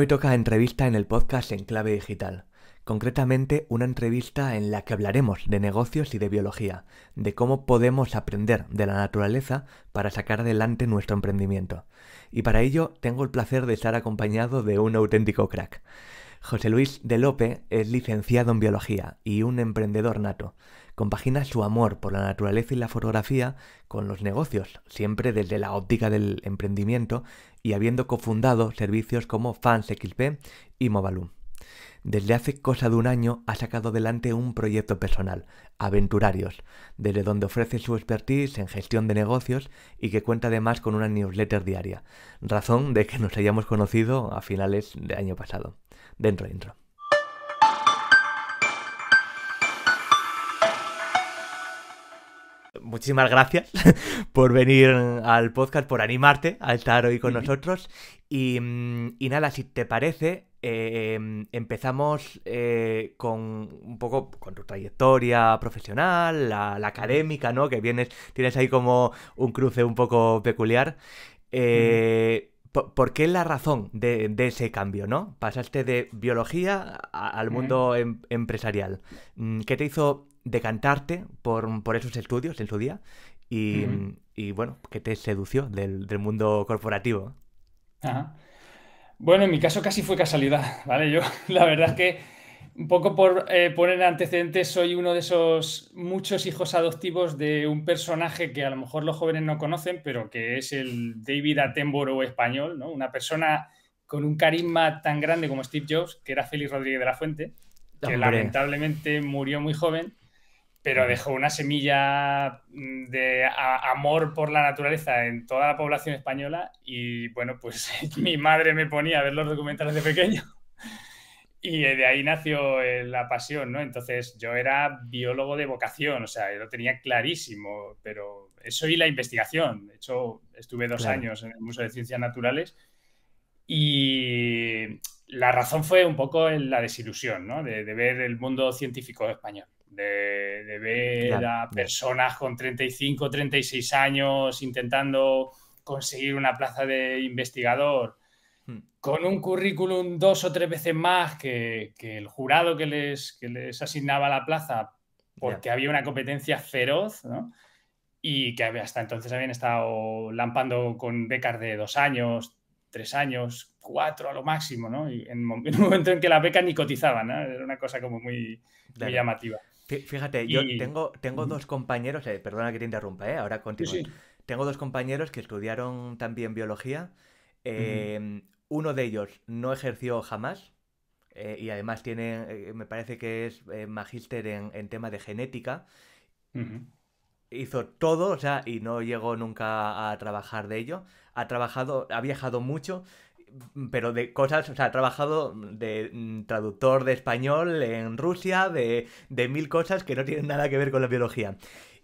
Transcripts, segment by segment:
Hoy toca entrevista en el podcast En Clave Digital. Concretamente, una entrevista en la que hablaremos de negocios y de biología, de cómo podemos aprender de la naturaleza para sacar adelante nuestro emprendimiento. Y para ello, tengo el placer de estar acompañado de un auténtico crack. José Luis de Lope es licenciado en biología y un emprendedor nato compagina su amor por la naturaleza y la fotografía con los negocios, siempre desde la óptica del emprendimiento y habiendo cofundado servicios como Fans y Movalum. Desde hace cosa de un año ha sacado adelante un proyecto personal, Aventurarios, desde donde ofrece su expertise en gestión de negocios y que cuenta además con una newsletter diaria, razón de que nos hayamos conocido a finales de año pasado. Dentro, dentro. muchísimas gracias por venir al podcast, por animarte a estar hoy con nosotros. Mm, y, nada, si te parece, eh, em, empezamos eh, con un poco con tu trayectoria profesional, la, académica, ¿no? Que vienes, tienes ahí como un cruce un poco peculiar. Eh, ¿Por, qué qué la razón de, ese cambio, no? Pasaste de biología al mundo em, empresarial. Mm, ¿Qué te hizo decantarte por, esos estudios en su día? Y, bueno, ¿qué te sedució del, mundo corporativo? Bueno, en mi caso casi fue casualidad, ¿vale? Yo, la verdad es que un poco por eh, poner antecedentes, soy uno de esos muchos hijos adoptivos de un personaje que a lo mejor los jóvenes no conocen, pero que es el David Attenborough español, ¿no? Una persona con un carisma tan grande como Steve Jobs, que era Félix Rodríguez de la Fuente, que lamentablemente murió muy joven, pero dejó una semilla mm, de amor por la naturaleza en toda la población española y bueno, pues mi madre me ponía a ver los documentales de pequeño y de ahí nació eh, la pasión, ¿no? Entonces yo era biólogo de vocación, o sea, lo tenía clarísimo, pero eso y la investigación. De hecho, estuve dos años en el Museo de Ciencias Naturales y la razón fue un poco la desilusión, ¿no? De, ver el mundo científico español, de, ver a personas con 35, 36 años intentando conseguir una plaza de investigador con un currículum dos o tres veces más que, el jurado que les, que les, asignaba la plaza porque había una competencia feroz, ¿no? Y que hasta entonces habían estado lampando con becas de dos años, tres años, cuatro a lo máximo, ¿no? Y en, un momento en que la beca ni cotizaba ¿no? Era una cosa como muy, llamativa. Fíjate, yo tengo, tengo dos compañeros, eh, perdona que te interrumpa, ¿eh? ahora continúo. Tengo dos compañeros que estudiaron también biología. Eh, uno de ellos no ejerció jamás eh, y además tiene, eh, me parece que es eh, magíster en, tema de genética. Hizo todo, o sea, y no llegó nunca a trabajar de ello. Ha trabajado, ha viajado mucho, pero de cosas, o sea, ha trabajado de mm, traductor de español en Rusia, de, de, mil cosas que no tienen nada que ver con la biología.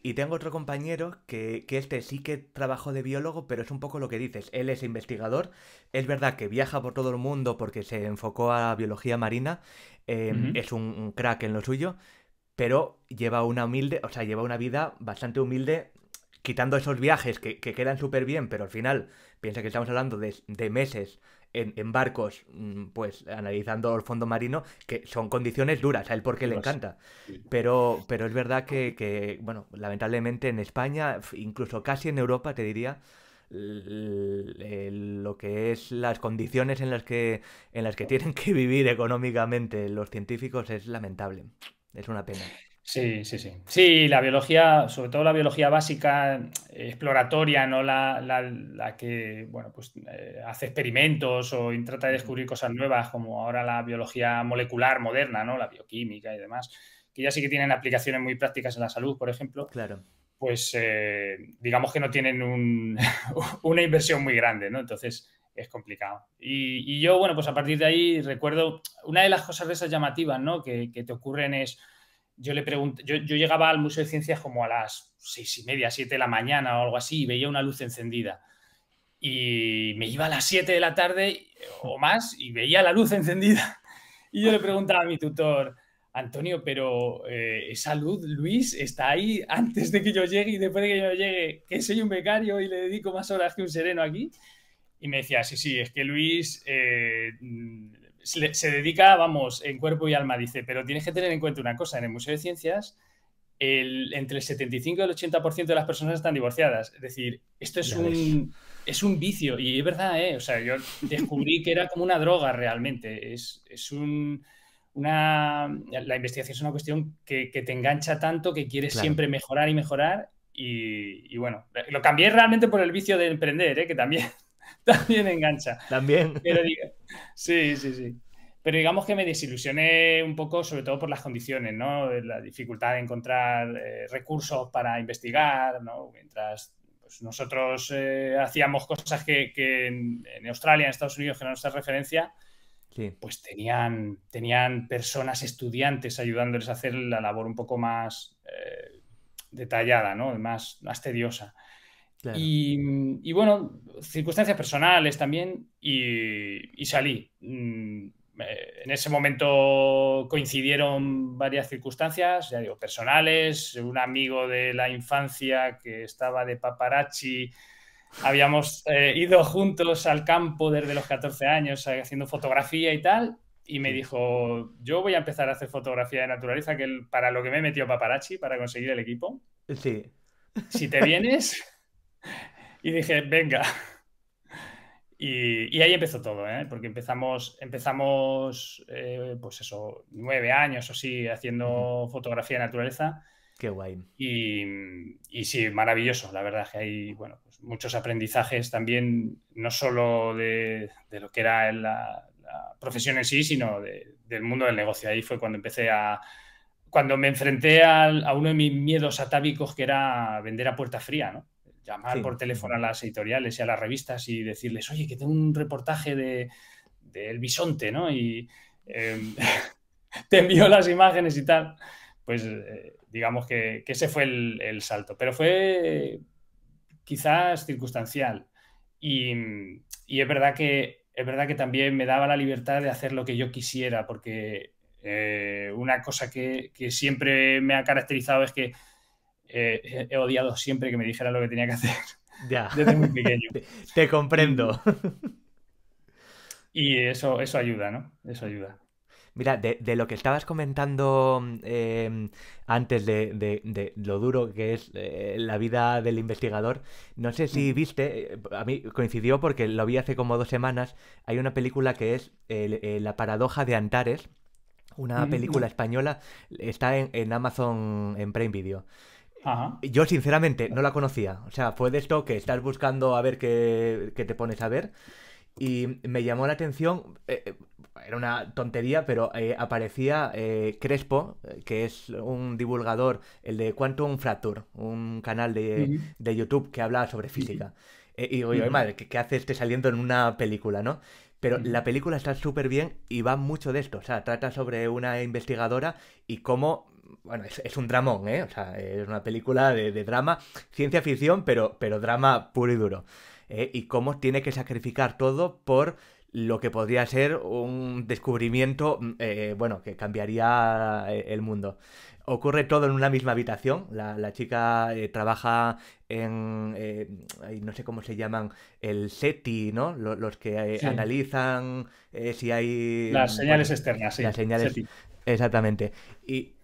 Y tengo otro compañero que, este sí que trabajó de biólogo, pero es un poco lo que dices. Él es investigador. Es verdad que viaja por todo el mundo porque se enfocó a biología marina. Em, es un, crack en lo suyo. Pero lleva una humilde, o sea, lleva una vida bastante humilde quitando esos viajes que, quedan súper bien, pero al final, piensa que estamos hablando de, meses en, barcos, mm, pues analizando el fondo marino, que son condiciones duras, a él porque le encanta. Pero, pero es verdad que, que, bueno, lamentablemente en España, incluso casi en Europa, te diría, lo que es las condiciones en las que, en las que tienen que vivir económicamente los científicos es lamentable. Es una pena. Sí, sí, sí. Sí, la biología, sobre todo la biología básica, eh, exploratoria, no la, que bueno, pues, eh, hace experimentos o trata de descubrir cosas nuevas, como ahora la biología molecular moderna, ¿no? La bioquímica y demás, que ya sí que tienen aplicaciones muy prácticas en la salud, por ejemplo. Claro. Pues eh, digamos que no tienen una inversión muy grande, ¿no? Entonces es complicado. Y, yo, bueno, pues a partir de ahí recuerdo una de las cosas de esas llamativas, ¿no? que te ocurren es yo le pregunté, yo, llegaba al Museo de Ciencias como a las seis y media, siete de la mañana o algo así, y veía una luz encendida. Y me iba a las siete de la tarde o más y veía la luz encendida. Y yo le preguntaba a mi tutor, Antonio, pero eh, esa luz, Luis, está ahí antes de que yo llegue y después de que yo llegue, que soy un becario y le dedico más horas que un sereno aquí. Y me decía, sí, sí, es que Luis eh, se, dedica, vamos, en cuerpo y alma, dice, pero tienes que tener en cuenta una cosa, en el Museo de Ciencias entre el 75 y el 80% de las personas están divorciadas. Es decir, esto es un, es un, vicio y es verdad, ¿eh? O sea, yo descubrí que era como una droga realmente. Es, es un, una... La investigación es una cuestión que, te engancha tanto que quieres siempre mejorar y mejorar. Y, y, bueno, lo cambié realmente por el vicio de emprender, ¿eh? que también también engancha. También. Pero, sí, sí, sí. Pero digamos que me desilusioné un poco, sobre todo por las condiciones, ¿no? La dificultad de encontrar eh, recursos para investigar, ¿no? Mientras pues, nosotros eh, hacíamos cosas que, en, Australia, en Estados Unidos, que era nuestra referencia, sí. pues tenían, tenían personas, estudiantes, ayudándoles a hacer la labor un poco más eh, detallada, ¿no? Más, más tediosa. Y, y, bueno, circunstancias personales también y, salí. Mm, eh, en ese momento coincidieron varias circunstancias, ya digo, personales, un amigo de la infancia que estaba de paparazzi, habíamos eh, ido juntos al campo desde los 14 años eh, haciendo fotografía y tal, y me dijo, yo voy a empezar a hacer fotografía de naturaleza, que para lo que me he metido paparazzi, para conseguir el equipo. Sí. Si te vienes. Y dije, venga. Y, ahí empezó todo, ¿eh? porque empezamos, empezamos eh, pues eso, nueve años o sí, haciendo fotografía de naturaleza. Qué guay. Y, sí, maravilloso, la verdad que hay bueno, pues muchos aprendizajes también, no solo de, lo que era la, profesión en sí, sino del mundo del negocio. Ahí fue cuando empecé a... Cuando me enfrenté a, a uno de mis miedos atávicos, que era vender a puerta fría, ¿no? llamar por teléfono a las editoriales y a las revistas y decirles, oye, que tengo un reportaje de, El Bisonte, ¿no? Y em, te envío las imágenes y tal. Pues eh, digamos que, ese fue el, salto, pero fue quizás circunstancial. Y, es, verdad que, es verdad que también me daba la libertad de hacer lo que yo quisiera, porque eh, una cosa que siempre me ha caracterizado es que eh, he odiado siempre que me dijera lo que tenía que hacer. Ya. Desde muy pequeño. Te, comprendo. Y, eso, eso ayuda, ¿no? Eso ayuda. Mira, de, lo que estabas comentando em, antes de, lo duro que es eh, la vida del investigador, no sé si mm. viste, eh, a mí coincidió porque lo vi hace como dos semanas, hay una película que es La paradoja de Antares, una mm, película mm. española, está en, en Amazon, en Prime Video. Yo sinceramente no la conocía. O sea, fue de esto que estás buscando a ver qué, te pones a ver. Y me llamó la atención, eh, eh, era una tontería, pero eh, aparecía Crespo, que es un divulgador, el de Quantum Fracture, un canal de, YouTube que habla sobre física. y oye madre, ¿qué, hace este saliendo en una película, no? Pero la película está súper bien y va mucho de esto. O sea, trata sobre una investigadora y cómo bueno, es, un dramón, ¿eh? O sea, es una película de, drama, ciencia ficción, pero, pero drama puro y duro. ¿eh? Y cómo tiene que sacrificar todo por lo que podría ser un descubrimiento, mm, eh, bueno, que cambiaría eh, el mundo. Ocurre todo en una misma habitación. La, chica trabaja en, no sé cómo se llaman, el SETI, ¿no? Los, que analizan si hay... Las mm, señales externas, sí. Las señales... Exactamente. Y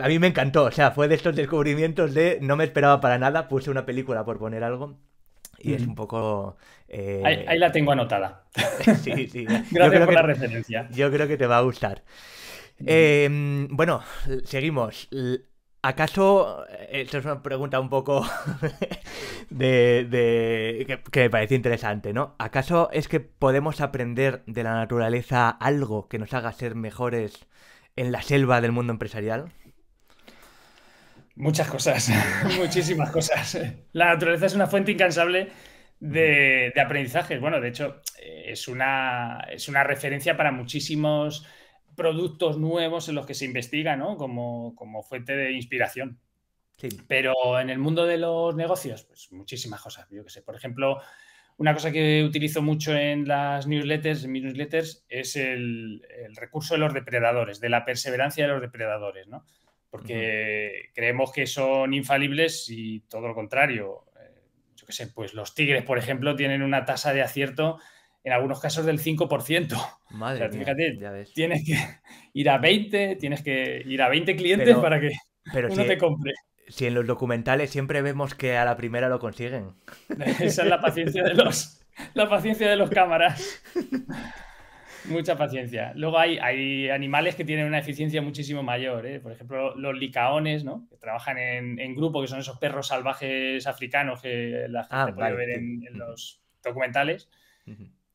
a mí me encantó, o sea, fue de estos descubrimientos de no me esperaba para nada, puse una película por poner algo. Y es un poco. Eh, ahí, la tengo anotada. sí, sí. Gracias por la referencia. Yo creo que te va a gustar. Em, bueno, seguimos. ¿Acaso, eh, esto es una pregunta un poco de, que, me parece interesante, ¿no? ¿Acaso es que podemos aprender de la naturaleza algo que nos haga ser mejores en la selva del mundo empresarial? Muchas cosas, muchísimas cosas. La naturaleza es una fuente incansable de, aprendizaje. Bueno, de hecho, eh, es una, es una referencia para muchísimos productos nuevos en los que se investiga, ¿no? Como, como fuente de inspiración. Pero en el mundo de los negocios, pues muchísimas cosas, yo que sé. Por ejemplo, una cosa que utilizo mucho en las newsletters, en mis newsletters, es el, el recurso de los depredadores, de la perseverancia de los depredadores, ¿no? porque creemos que son infalibles y todo lo contrario. Eh, yo qué sé, pues los Tigres, por ejemplo, tienen una tasa de acierto en algunos casos del 5%. Madre o fíjate, tienes que ir a 20, tienes que ir a 20 clientes para que pero uno te compre. Si en los documentales siempre vemos que a la primera lo consiguen. Esa es la paciencia de los la paciencia de los cámaras. Mucha paciencia. Luego hay, hay, animales que tienen una eficiencia muchísimo mayor. ¿eh? Por ejemplo, los licaones, ¿no? que trabajan en, en, grupo, que son esos perros salvajes africanos que la gente ah, puede ver en, los documentales.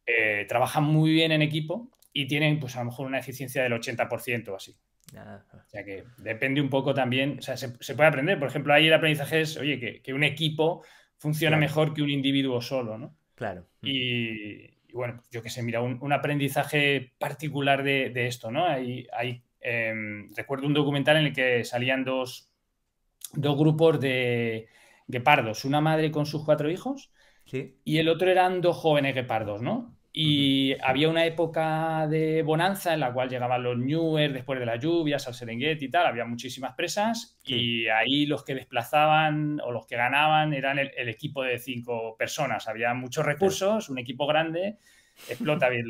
Eh, trabajan muy bien en equipo y tienen, pues a lo mejor, una eficiencia del 80% o así. Ah. O sea que depende un poco también. O sea, se, puede aprender. Por ejemplo, ahí el aprendizaje es, oye, que, un equipo funciona mejor que un individuo solo, ¿no? Claro. Y, bueno, pues yo qué sé, mira, un, aprendizaje particular de, de, esto, ¿no? Hay, hay em, recuerdo un documental en el que salían dos, dos grupos de guepardos, una madre con sus cuatro hijos y el otro eran dos jóvenes guepardos, ¿no? Y había una época de bonanza en la cual llegaban los newer después de las lluvias, al Serengeti y tal, había muchísimas presas y ahí los que desplazaban o los que ganaban eran el, equipo de cinco personas. Había muchos recursos, un equipo grande, explota bien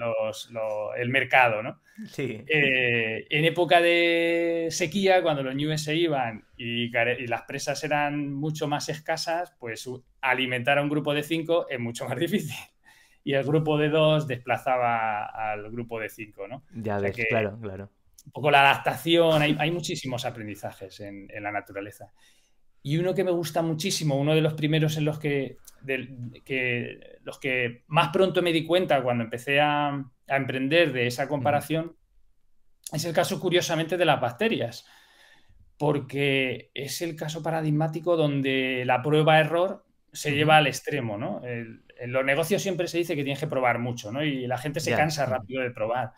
el mercado, ¿no? Sí. Eh, en época de sequía, cuando los Newer se iban y, las presas eran mucho más escasas, pues alimentar a un grupo de cinco es mucho más difícil y el grupo de dos desplazaba al grupo de cinco, ¿no? Ya ves, claro, claro. Un poco la adaptación, hay, muchísimos aprendizajes en, la naturaleza. Y uno que me gusta muchísimo, uno de los primeros en los que, que los que más pronto me di cuenta cuando empecé a, emprender de esa comparación, es el caso curiosamente de las bacterias, porque es el caso paradigmático donde la prueba-error se lleva al extremo, ¿no? en los negocios siempre se dice que tienes que probar mucho, ¿no? Y la gente se cansa rápido de probar.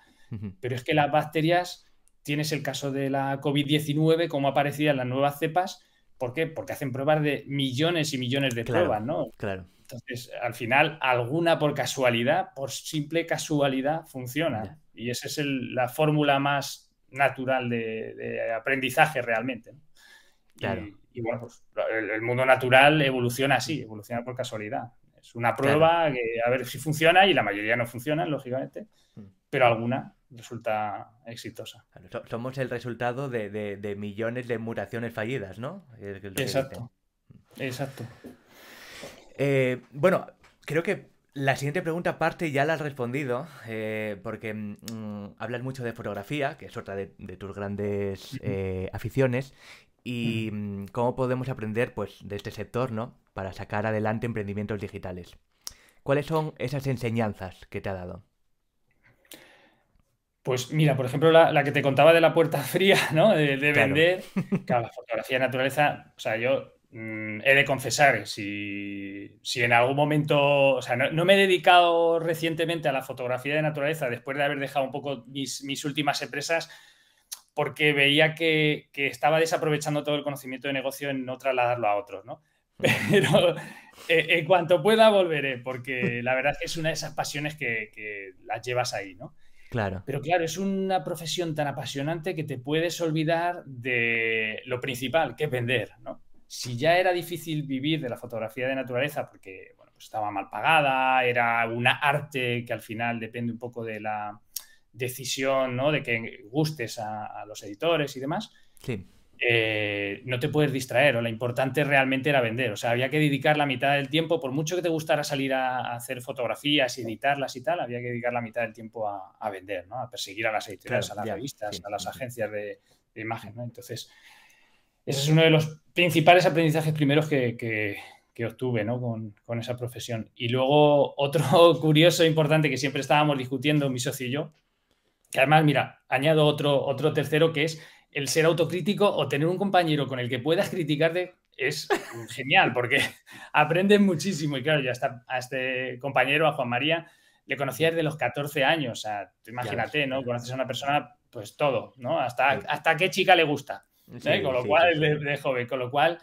Pero es que las bacterias, tienes el caso de la COVID-19, como aparecían las nuevas cepas, ¿por qué? Porque hacen pruebas de millones y millones de pruebas, ¿no? Claro. Entonces, al final, alguna por casualidad, por simple casualidad, funciona. Y esa es la fórmula más natural de, aprendizaje realmente. Claro y bueno, pues el, mundo natural evoluciona así, evoluciona por casualidad. Es una prueba a ver si funciona y la mayoría no funcionan, lógicamente, mm. pero alguna resulta exitosa. somos el resultado de, millones de mutaciones fallidas, ¿no? Exacto. Mm. Exacto. Eh, bueno, creo que la siguiente pregunta aparte ya la has respondido, eh, porque mm, hablas mucho de fotografía, que es otra de, tus grandes eh, aficiones, y mm, cómo podemos aprender pues, de este sector ¿no? para sacar adelante emprendimientos digitales. ¿Cuáles son esas enseñanzas que te ha dado? Pues mira, por ejemplo, la, que te contaba de la puerta fría, ¿no? De, vender. Claro, la fotografía de naturaleza, o sea, yo mm, he de confesar, eh, si, en algún momento, o sea, no, me he dedicado recientemente a la fotografía de naturaleza después de haber dejado un poco mis últimas empresas, porque veía que, estaba desaprovechando todo el conocimiento de negocio en no trasladarlo a otros, ¿no? Pero eh, en cuanto pueda volveré, porque la verdad es que es una de esas pasiones que, las llevas ahí, ¿no? Claro. Pero claro, es una profesión tan apasionante que te puedes olvidar de lo principal, que es vender, Si ya era difícil vivir de la fotografía de naturaleza porque bueno, pues estaba mal pagada, era una arte que al final depende un poco de la, decisión, ¿no? De que gustes a, los editores y demás. Eh, no te puedes distraer, o lo importante realmente era vender. O sea, había que dedicar la mitad del tiempo, por mucho que te gustara salir a, hacer fotografías, y editarlas y tal, había que dedicar la mitad del tiempo a, vender, A perseguir a las editoriales, a las revistas, a las agencias de, imagen, Entonces, ese es uno de los principales aprendizajes primeros que, obtuve, Con, esa profesión. Y luego, otro curioso e importante que siempre estábamos discutiendo, mi socio y yo, además, mira, añado otro, otro tercero que es el ser autocrítico o tener un compañero con el que puedas criticarte es genial porque aprendes muchísimo. Y claro, yo hasta, a este compañero, a Juan María, le conocía desde los 14 años. imagínate, ¿no? Conoces a una persona, pues todo, ¿no? Hasta, hasta qué chica le gusta. ¿eh? Con lo cual, de, joven, con lo cual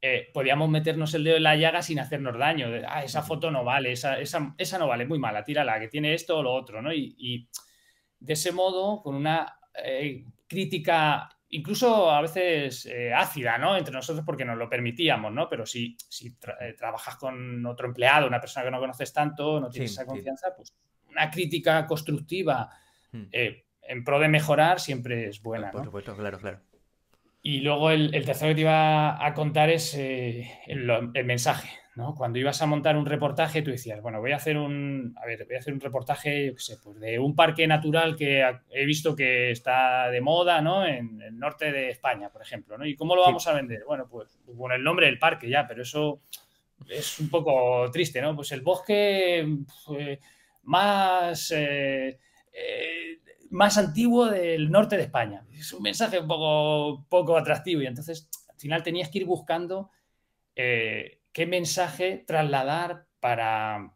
eh, podíamos meternos el dedo en la llaga sin hacernos daño. ah, esa foto no vale, esa, no vale, muy mala, tírala, que tiene esto o lo otro, ¿no? y de ese modo, con una eh, crítica incluso a veces eh, ácida, ¿no? Entre nosotros porque nos lo permitíamos, ¿no? Pero si, si eh, trabajas con otro empleado, una persona que no conoces tanto, no tienes esa confianza, pues una crítica constructiva hmm. en pro de mejorar siempre es buena. Por supuesto, claro, claro. Y luego el, tercero que te iba a contar es el mensaje ¿no? Cuando ibas a montar un reportaje, tú decías, bueno, voy a hacer un, a ver, voy a hacer un reportaje, pues de un parque natural que he visto que está de moda, ¿no? En el norte de España, por ejemplo, ¿Y cómo lo vamos a vender? Bueno, pues con el nombre del parque ya, pero eso es un poco triste, ¿no? Pues el bosque pues, más... Eh, eh, más antiguo del norte de España. Es un mensaje un poco, poco atractivo y entonces al final tenías que ir buscando eh, qué mensaje trasladar para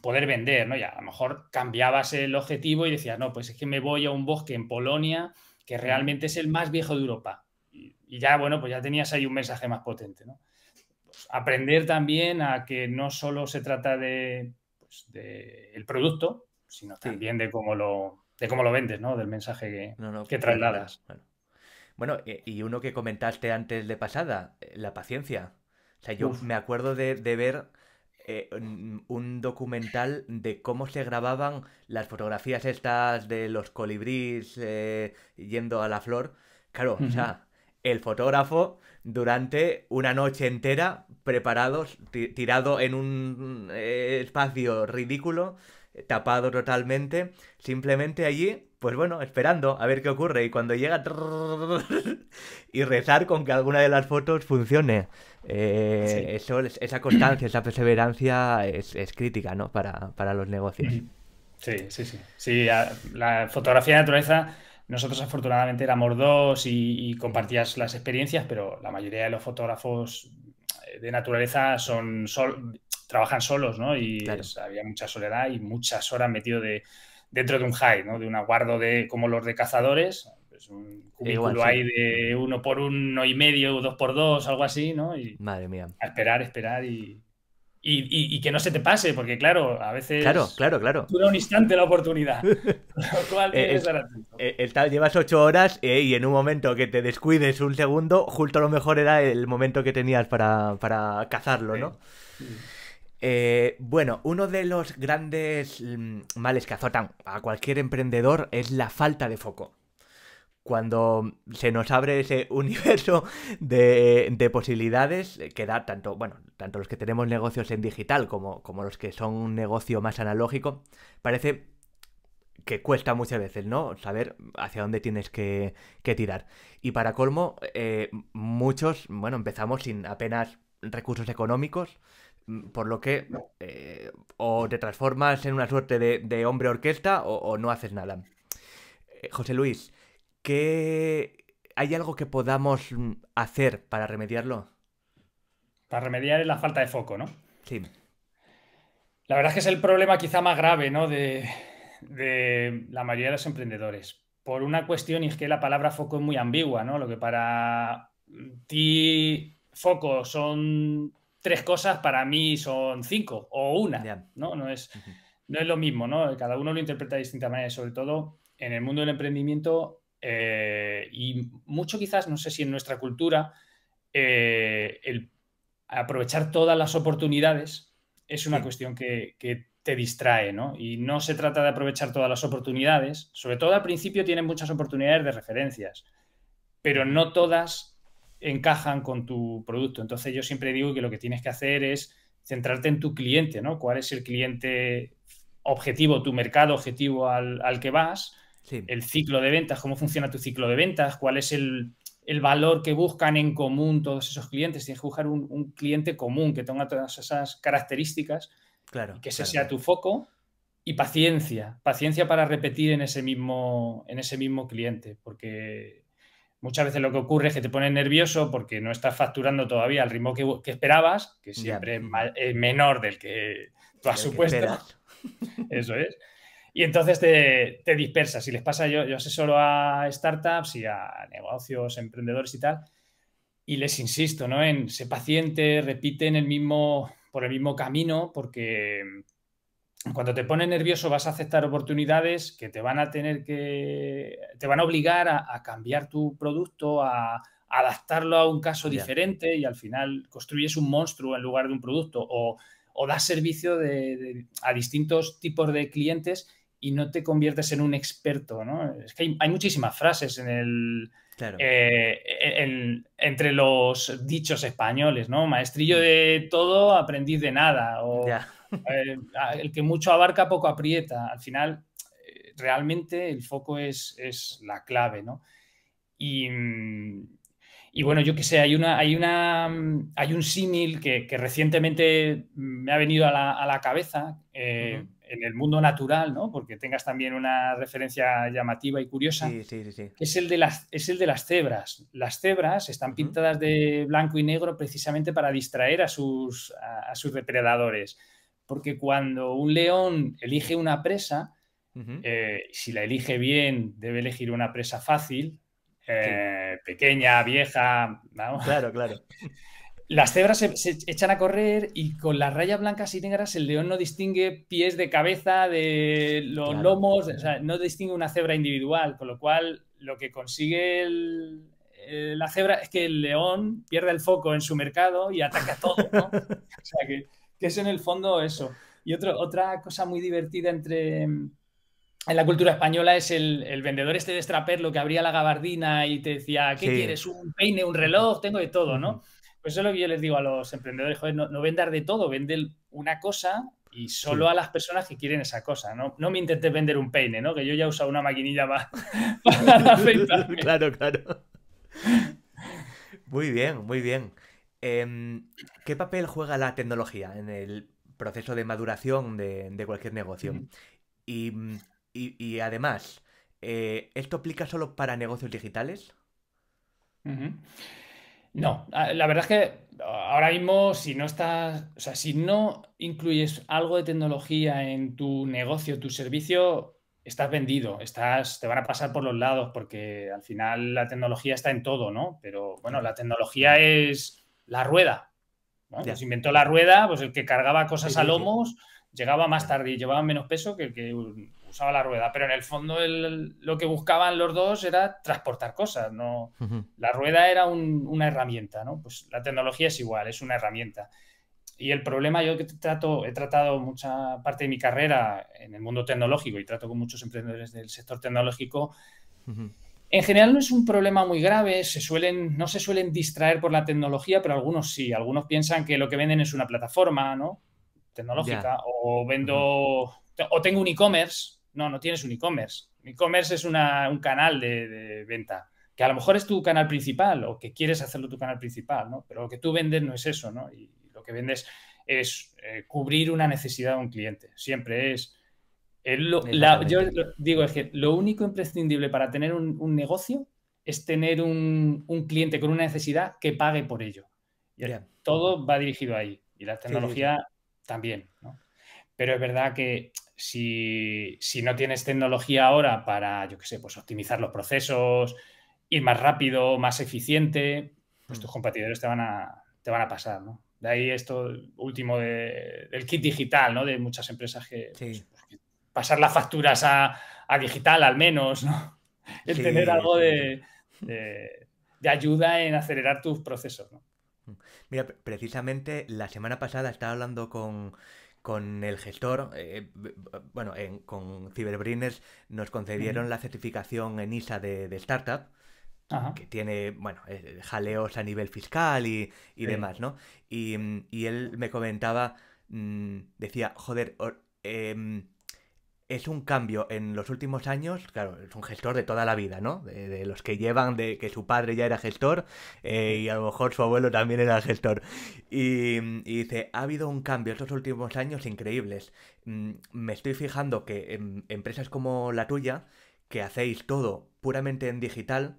poder vender, ¿no? Ya a lo mejor cambiabas el objetivo y decías, no, pues es que me voy a un bosque en Polonia que mm. realmente es el más viejo de Europa. Y, ya, bueno, pues ya tenías ahí un mensaje más potente, pues aprender también a que no solo se trata de, pues, el producto, sino también de cómo lo, de cómo lo vendes, ¿no? Del mensaje que, trasladas. bueno, eh, y uno que comentaste antes de pasada, eh, la paciencia. O sea, yo me acuerdo de, ver eh, un documental de cómo se grababan las fotografías estas de los colibríes eh, yendo a la flor. Claro, o sea, el fotógrafo durante una noche entera preparados, tirado en un eh, espacio ridículo tapado totalmente, simplemente allí, pues bueno, esperando a ver qué ocurre y cuando llega y rezar con que alguna de las fotos funcione. Eh, esa constancia, esa perseverancia es, crítica ¿no? para, los negocios. Sí, sí, sí. Sí, la fotografía de naturaleza nosotros afortunadamente éramos dos y, y, compartías las experiencias, pero la mayoría de los fotógrafos eh, de naturaleza son sol, trabajan solos, ¿no? Y había mucha soledad y muchas horas metido de, dentro de un high, ¿no? De un aguardo de, como los de cazadores, pues un eh, cubículo ahí de uno por uno y medio, dos por dos, algo así, ¿no? Y Madre mía. esperar, esperar y, y, que no se te pase, porque claro, a veces claro, claro, claro. dura un instante la oportunidad. lo cual eh, eh, llevas ocho horas y en un momento que te descuides un segundo, justo a lo mejor era el momento que tenías para, cazarlo, ¿no? Eh, bueno, uno de los grandes mm, males que azotan a cualquier emprendedor es la falta de foco. Cuando se nos abre ese universo de, posibilidades eh, que da tanto, bueno, tanto los que tenemos negocios en digital como, los que son un negocio más analógico, parece que cuesta muchas veces, ¿no? Saber hacia dónde tienes que, tirar. Y para colmo, eh, muchos, bueno, empezamos sin apenas recursos económicos, Mm, por lo que eh, o te transformas en una suerte de, hombre orquesta o, no haces nada. Eh, José Luis, ¿qué, ¿hay algo que podamos mm, hacer para remediarlo? Para remediar es la falta de foco, ¿no? Sí. La verdad es que es el problema quizá más grave, ¿no? De, de la mayoría de los emprendedores. Por una cuestión, y es que la palabra foco es muy ambigua, ¿no? Lo que para ti foco son tres cosas para mí son cinco o una, ¿no? No es, no es lo mismo, ¿no? Cada uno lo interpreta de distinta manera sobre todo en el mundo del emprendimiento eh, y mucho quizás, no sé si en nuestra cultura, eh, el aprovechar todas las oportunidades es una cuestión que, que, te distrae, ¿no? Y no se trata de aprovechar todas las oportunidades, sobre todo al principio tienen muchas oportunidades de referencias, pero no todas encajan con tu producto. Entonces yo siempre digo que lo que tienes que hacer es centrarte en tu cliente, ¿no? ¿Cuál es el cliente objetivo, tu mercado objetivo al, que vas? El ciclo de ventas, cómo funciona tu ciclo de ventas, cuál es el, valor que buscan en común todos esos clientes. Tienes que buscar un, cliente común que tenga todas esas características, claro, que ese sea tu foco y paciencia, paciencia para repetir en ese mismo, en ese mismo cliente, porque muchas veces lo que ocurre es que te pones nervioso porque no estás facturando todavía al ritmo que, esperabas, que siempre es, menor del que tú has supuesto. Eso es. Y entonces te, dispersas. Y les pasa, yo, yo asesoro a startups y a negocios, emprendedores y tal, y les insisto, ¿no? En se paciente, repiten el mismo, por el mismo camino, porque cuando te pone nervioso vas a aceptar oportunidades que te van a tener que, te van a obligar a, cambiar tu producto, a, adaptarlo a un caso diferente y al final construyes un monstruo en lugar de un producto o, das servicio a distintos tipos de clientes y no te conviertes en un experto, ¿no? Es que hay, muchísimas frases en el, eh, e, entre los dichos españoles, ¿no? Maestrillo mm. de todo, aprendiz de nada. O, eh, el que mucho abarca poco aprieta. Al final, eh, realmente el foco es, la clave, ¿no? Y, bueno, yo qué sé, hay, hay, un símil que, recientemente me ha venido a la, cabeza eh, en el mundo natural, ¿no? Porque tengas también una referencia llamativa y curiosa, sí, sí, sí, es el, de las, es el de las cebras. Las cebras están pintadas de blanco y negro precisamente para distraer a sus, a sus depredadores porque cuando un león elige una presa, eh, si la elige bien, debe elegir una presa fácil, eh, pequeña, vieja. Claro, claro. Las cebras se, echan a correr y con las rayas blancas y negras el león no distingue pies de cabeza, de los lomos, O sea, no distingue una cebra individual, con lo cual lo que consigue eh, la cebra es que el león pierda el foco en su mercado y ataca todo. ¿no? o sea que es en el fondo eso. Y otra cosa muy divertida entre mm, en la cultura española es el, vendedor este de lo que abría la gabardina y te decía, ¿qué quieres? ¿Un peine? ¿Un reloj? Tengo de todo, ¿no? Pues eso es lo que yo les digo a los emprendedores, joder, no, vender de todo, vende una cosa y solo a las personas que quieren esa cosa, ¿no? No me intentes vender un peine, ¿no? Que yo ya he usado una maquinilla para, Claro, claro. Muy bien, muy bien. Em, ¿Qué papel juega la tecnología en el proceso de maduración de, cualquier negocio? Mm, y, además, eh, ¿esto aplica solo para negocios digitales? No, ah, la verdad es que ahora mismo si no estás, o sea, si no incluyes algo de tecnología en tu negocio, tu servicio, estás vendido, estás, te van a pasar por los lados porque al final la tecnología está en todo, ¿no? Pero bueno, la tecnología es la rueda. ¿no? Pues inventó la rueda, pues el que cargaba cosas a lomos llegaba más tarde y llevaba menos peso que el que usaba la rueda. Pero en el fondo lo que buscaban los dos era transportar cosas. ¿no? La rueda era una herramienta, ¿no? Pues la tecnología es igual, es una herramienta. Y el problema, yo que trato, he tratado mucha parte de mi carrera en el mundo tecnológico y trato con muchos emprendedores del sector tecnológico, en general no es un problema muy grave, se suelen, no se suelen distraer por la tecnología, pero algunos sí. Algunos piensan que lo que venden es una plataforma, ¿no? Tecnológica. O vendo. O tengo un e-commerce. No, no tienes un e-commerce. E-commerce es un canal de, venta, que a lo mejor es tu canal principal o que quieres hacerlo tu canal principal, ¿no? Pero lo que tú vendes no es eso, ¿no? Y lo que vendes es eh, cubrir una necesidad de un cliente. Siempre es eh, lo, yo digo, es que lo único imprescindible para tener un, negocio es tener un, cliente con una necesidad que pague por ello. Todo va dirigido ahí. Y la tecnología también. Pero es verdad que si, no tienes tecnología ahora para, yo qué sé, pues optimizar los procesos, ir más rápido, más eficiente, pues hmm. tus competidores te van a, te van a pasar, ¿no? De ahí esto último de, del kit digital, ¿no? De muchas empresas que pues, pasar las facturas a, digital al menos, ¿no? El tener algo de, de, ayuda en acelerar tus procesos, ¿no? Mira, precisamente la semana pasada estaba hablando con, el gestor, eh, bueno, en, con Cyberbrines nos concedieron la certificación en ISA de, startup, que tiene, bueno, eh, jaleos a nivel fiscal y, demás, ¿no? Y, él me comentaba, mm, decía, joder, em, es un cambio en los últimos años, claro, es un gestor de toda la vida, ¿no? De, los que llevan, de que su padre ya era gestor eh, y a lo mejor su abuelo también era gestor. Y, dice, ha habido un cambio estos últimos años increíbles. Mm, me estoy fijando que en em, empresas como la tuya, que hacéis todo puramente en digital,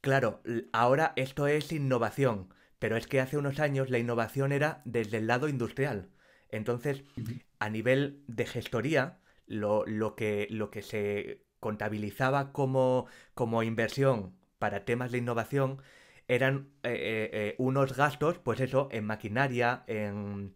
claro, ahora esto es innovación, pero es que hace unos años la innovación era desde el lado industrial. Entonces, a nivel de gestoría, lo, lo, que, lo que se contabilizaba como, inversión para temas de innovación eran eh, eh, eh, unos gastos, pues eso, en maquinaria, en,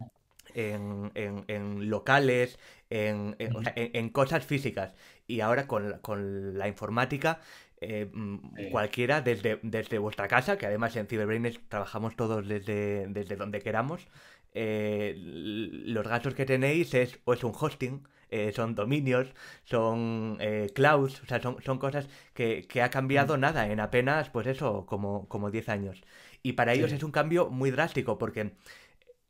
en, en, locales, en, en, cosas físicas. Y ahora con, la informática, mm, cualquiera desde, vuestra casa, que además en Cyberbrains trabajamos todos desde, desde donde queramos, los gastos que tenéis es es un hosting, eh, son dominios, son eh, clouds, o sea, son, cosas que, ha cambiado mm. nada en apenas, pues eso, como, como 10 años. Y para ellos es un cambio muy drástico porque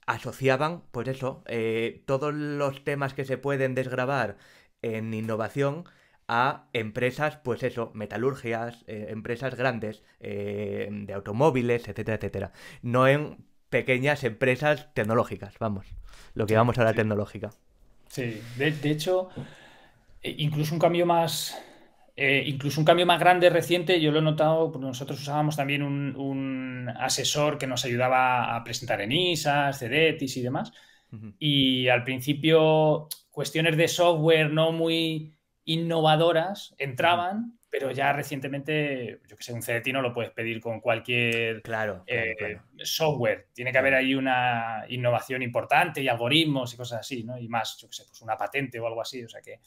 asociaban, pues eso, eh, todos los temas que se pueden desgrabar en innovación a empresas, pues eso, metalurgias, empresas grandes de automóviles, etcétera, etcétera. No en pequeñas empresas tecnológicas, vamos, lo que vamos ahora la tecnológica. Sí, de, hecho, e, incluso un cambio más, eh, incluso un cambio más grande reciente, yo lo he notado, nosotros usábamos también un, asesor que nos ayudaba a presentar en ISAs, CDETIS y demás. Y al principio, cuestiones de software no muy innovadoras entraban pero ya recientemente, yo que sé, un CDT no lo puedes pedir con cualquier eh, software. Tiene que haber ahí una innovación importante y algoritmos y cosas así, ¿no? Y más, yo que sé, pues una patente o algo así. O sea que,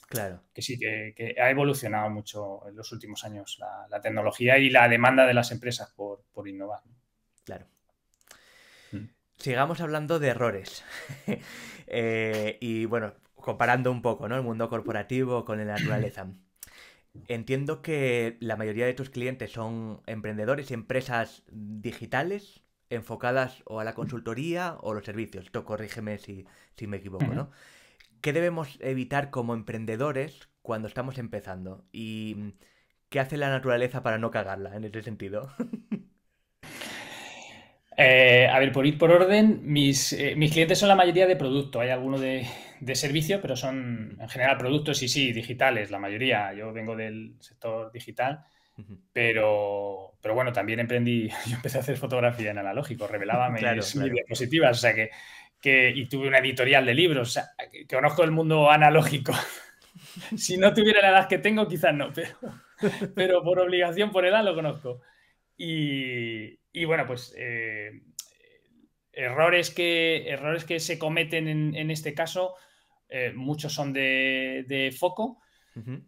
que sí, que, ha evolucionado mucho en los últimos años la, tecnología y la demanda de las empresas por, innovar. Claro. Mm. Sigamos hablando de errores. Eh, y bueno, comparando un poco, ¿no? El mundo corporativo con la naturaleza. Entiendo que la mayoría de tus clientes son emprendedores y empresas digitales enfocadas o a la consultoría o los servicios. Esto corrígeme si, si me equivoco, ¿no? ¿Qué debemos evitar como emprendedores cuando estamos empezando? ¿Y qué hace la naturaleza para no cagarla en ese sentido? Eh, a ver, por ir por orden, mis, eh, mis, clientes son la mayoría de producto. Hay alguno de, de, servicio, pero son en general productos y sí, digitales, la mayoría. Yo vengo del sector digital, pero, pero bueno, también emprendí, yo empecé a hacer fotografía en analógico, revelaba mis, claro, diapositivas, o sea que, que, y tuve una editorial de libros, o sea, que conozco el mundo analógico. si no tuviera la edad que tengo, quizás no, pero, pero por obligación, por edad lo conozco. Y, y bueno, pues eh, errores, que, errores que se cometen en, este caso, eh, muchos son de, foco,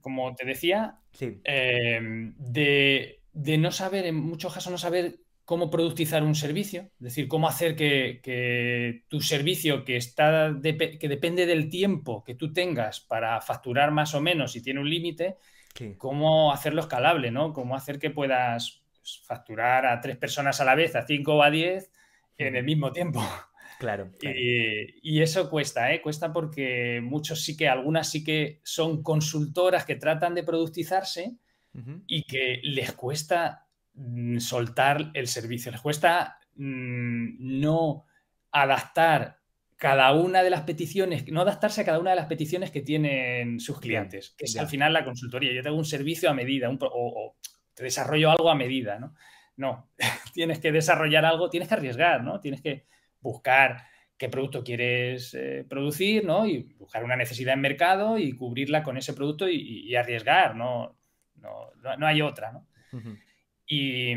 como te decía, eh, de, no saber, en muchos casos no saber cómo productizar un servicio, es decir, cómo hacer que, tu servicio que, está que depende del tiempo que tú tengas para facturar más o menos y tiene un límite, cómo hacerlo escalable, ¿no? Cómo hacer que puedas pues, facturar a tres personas a la vez, a cinco o a diez, en el mismo tiempo. Claro. Y, eso cuesta, ¿eh? Cuesta porque muchos sí que, algunas sí que son consultoras que tratan de productizarse y que les cuesta mm, soltar el servicio, les cuesta mm, no adaptar cada una de las peticiones, no adaptarse a cada una de las peticiones que tienen sus clientes, que es al final la consultoría. Yo tengo un servicio a medida un, o, desarrollo algo a medida, ¿no? No, tienes que desarrollar algo, tienes que arriesgar, ¿no? Tienes que buscar qué producto quieres eh, producir, ¿no? Y buscar una necesidad en mercado y cubrirla con ese producto y, arriesgar, ¿no? No, hay otra, ¿no? y,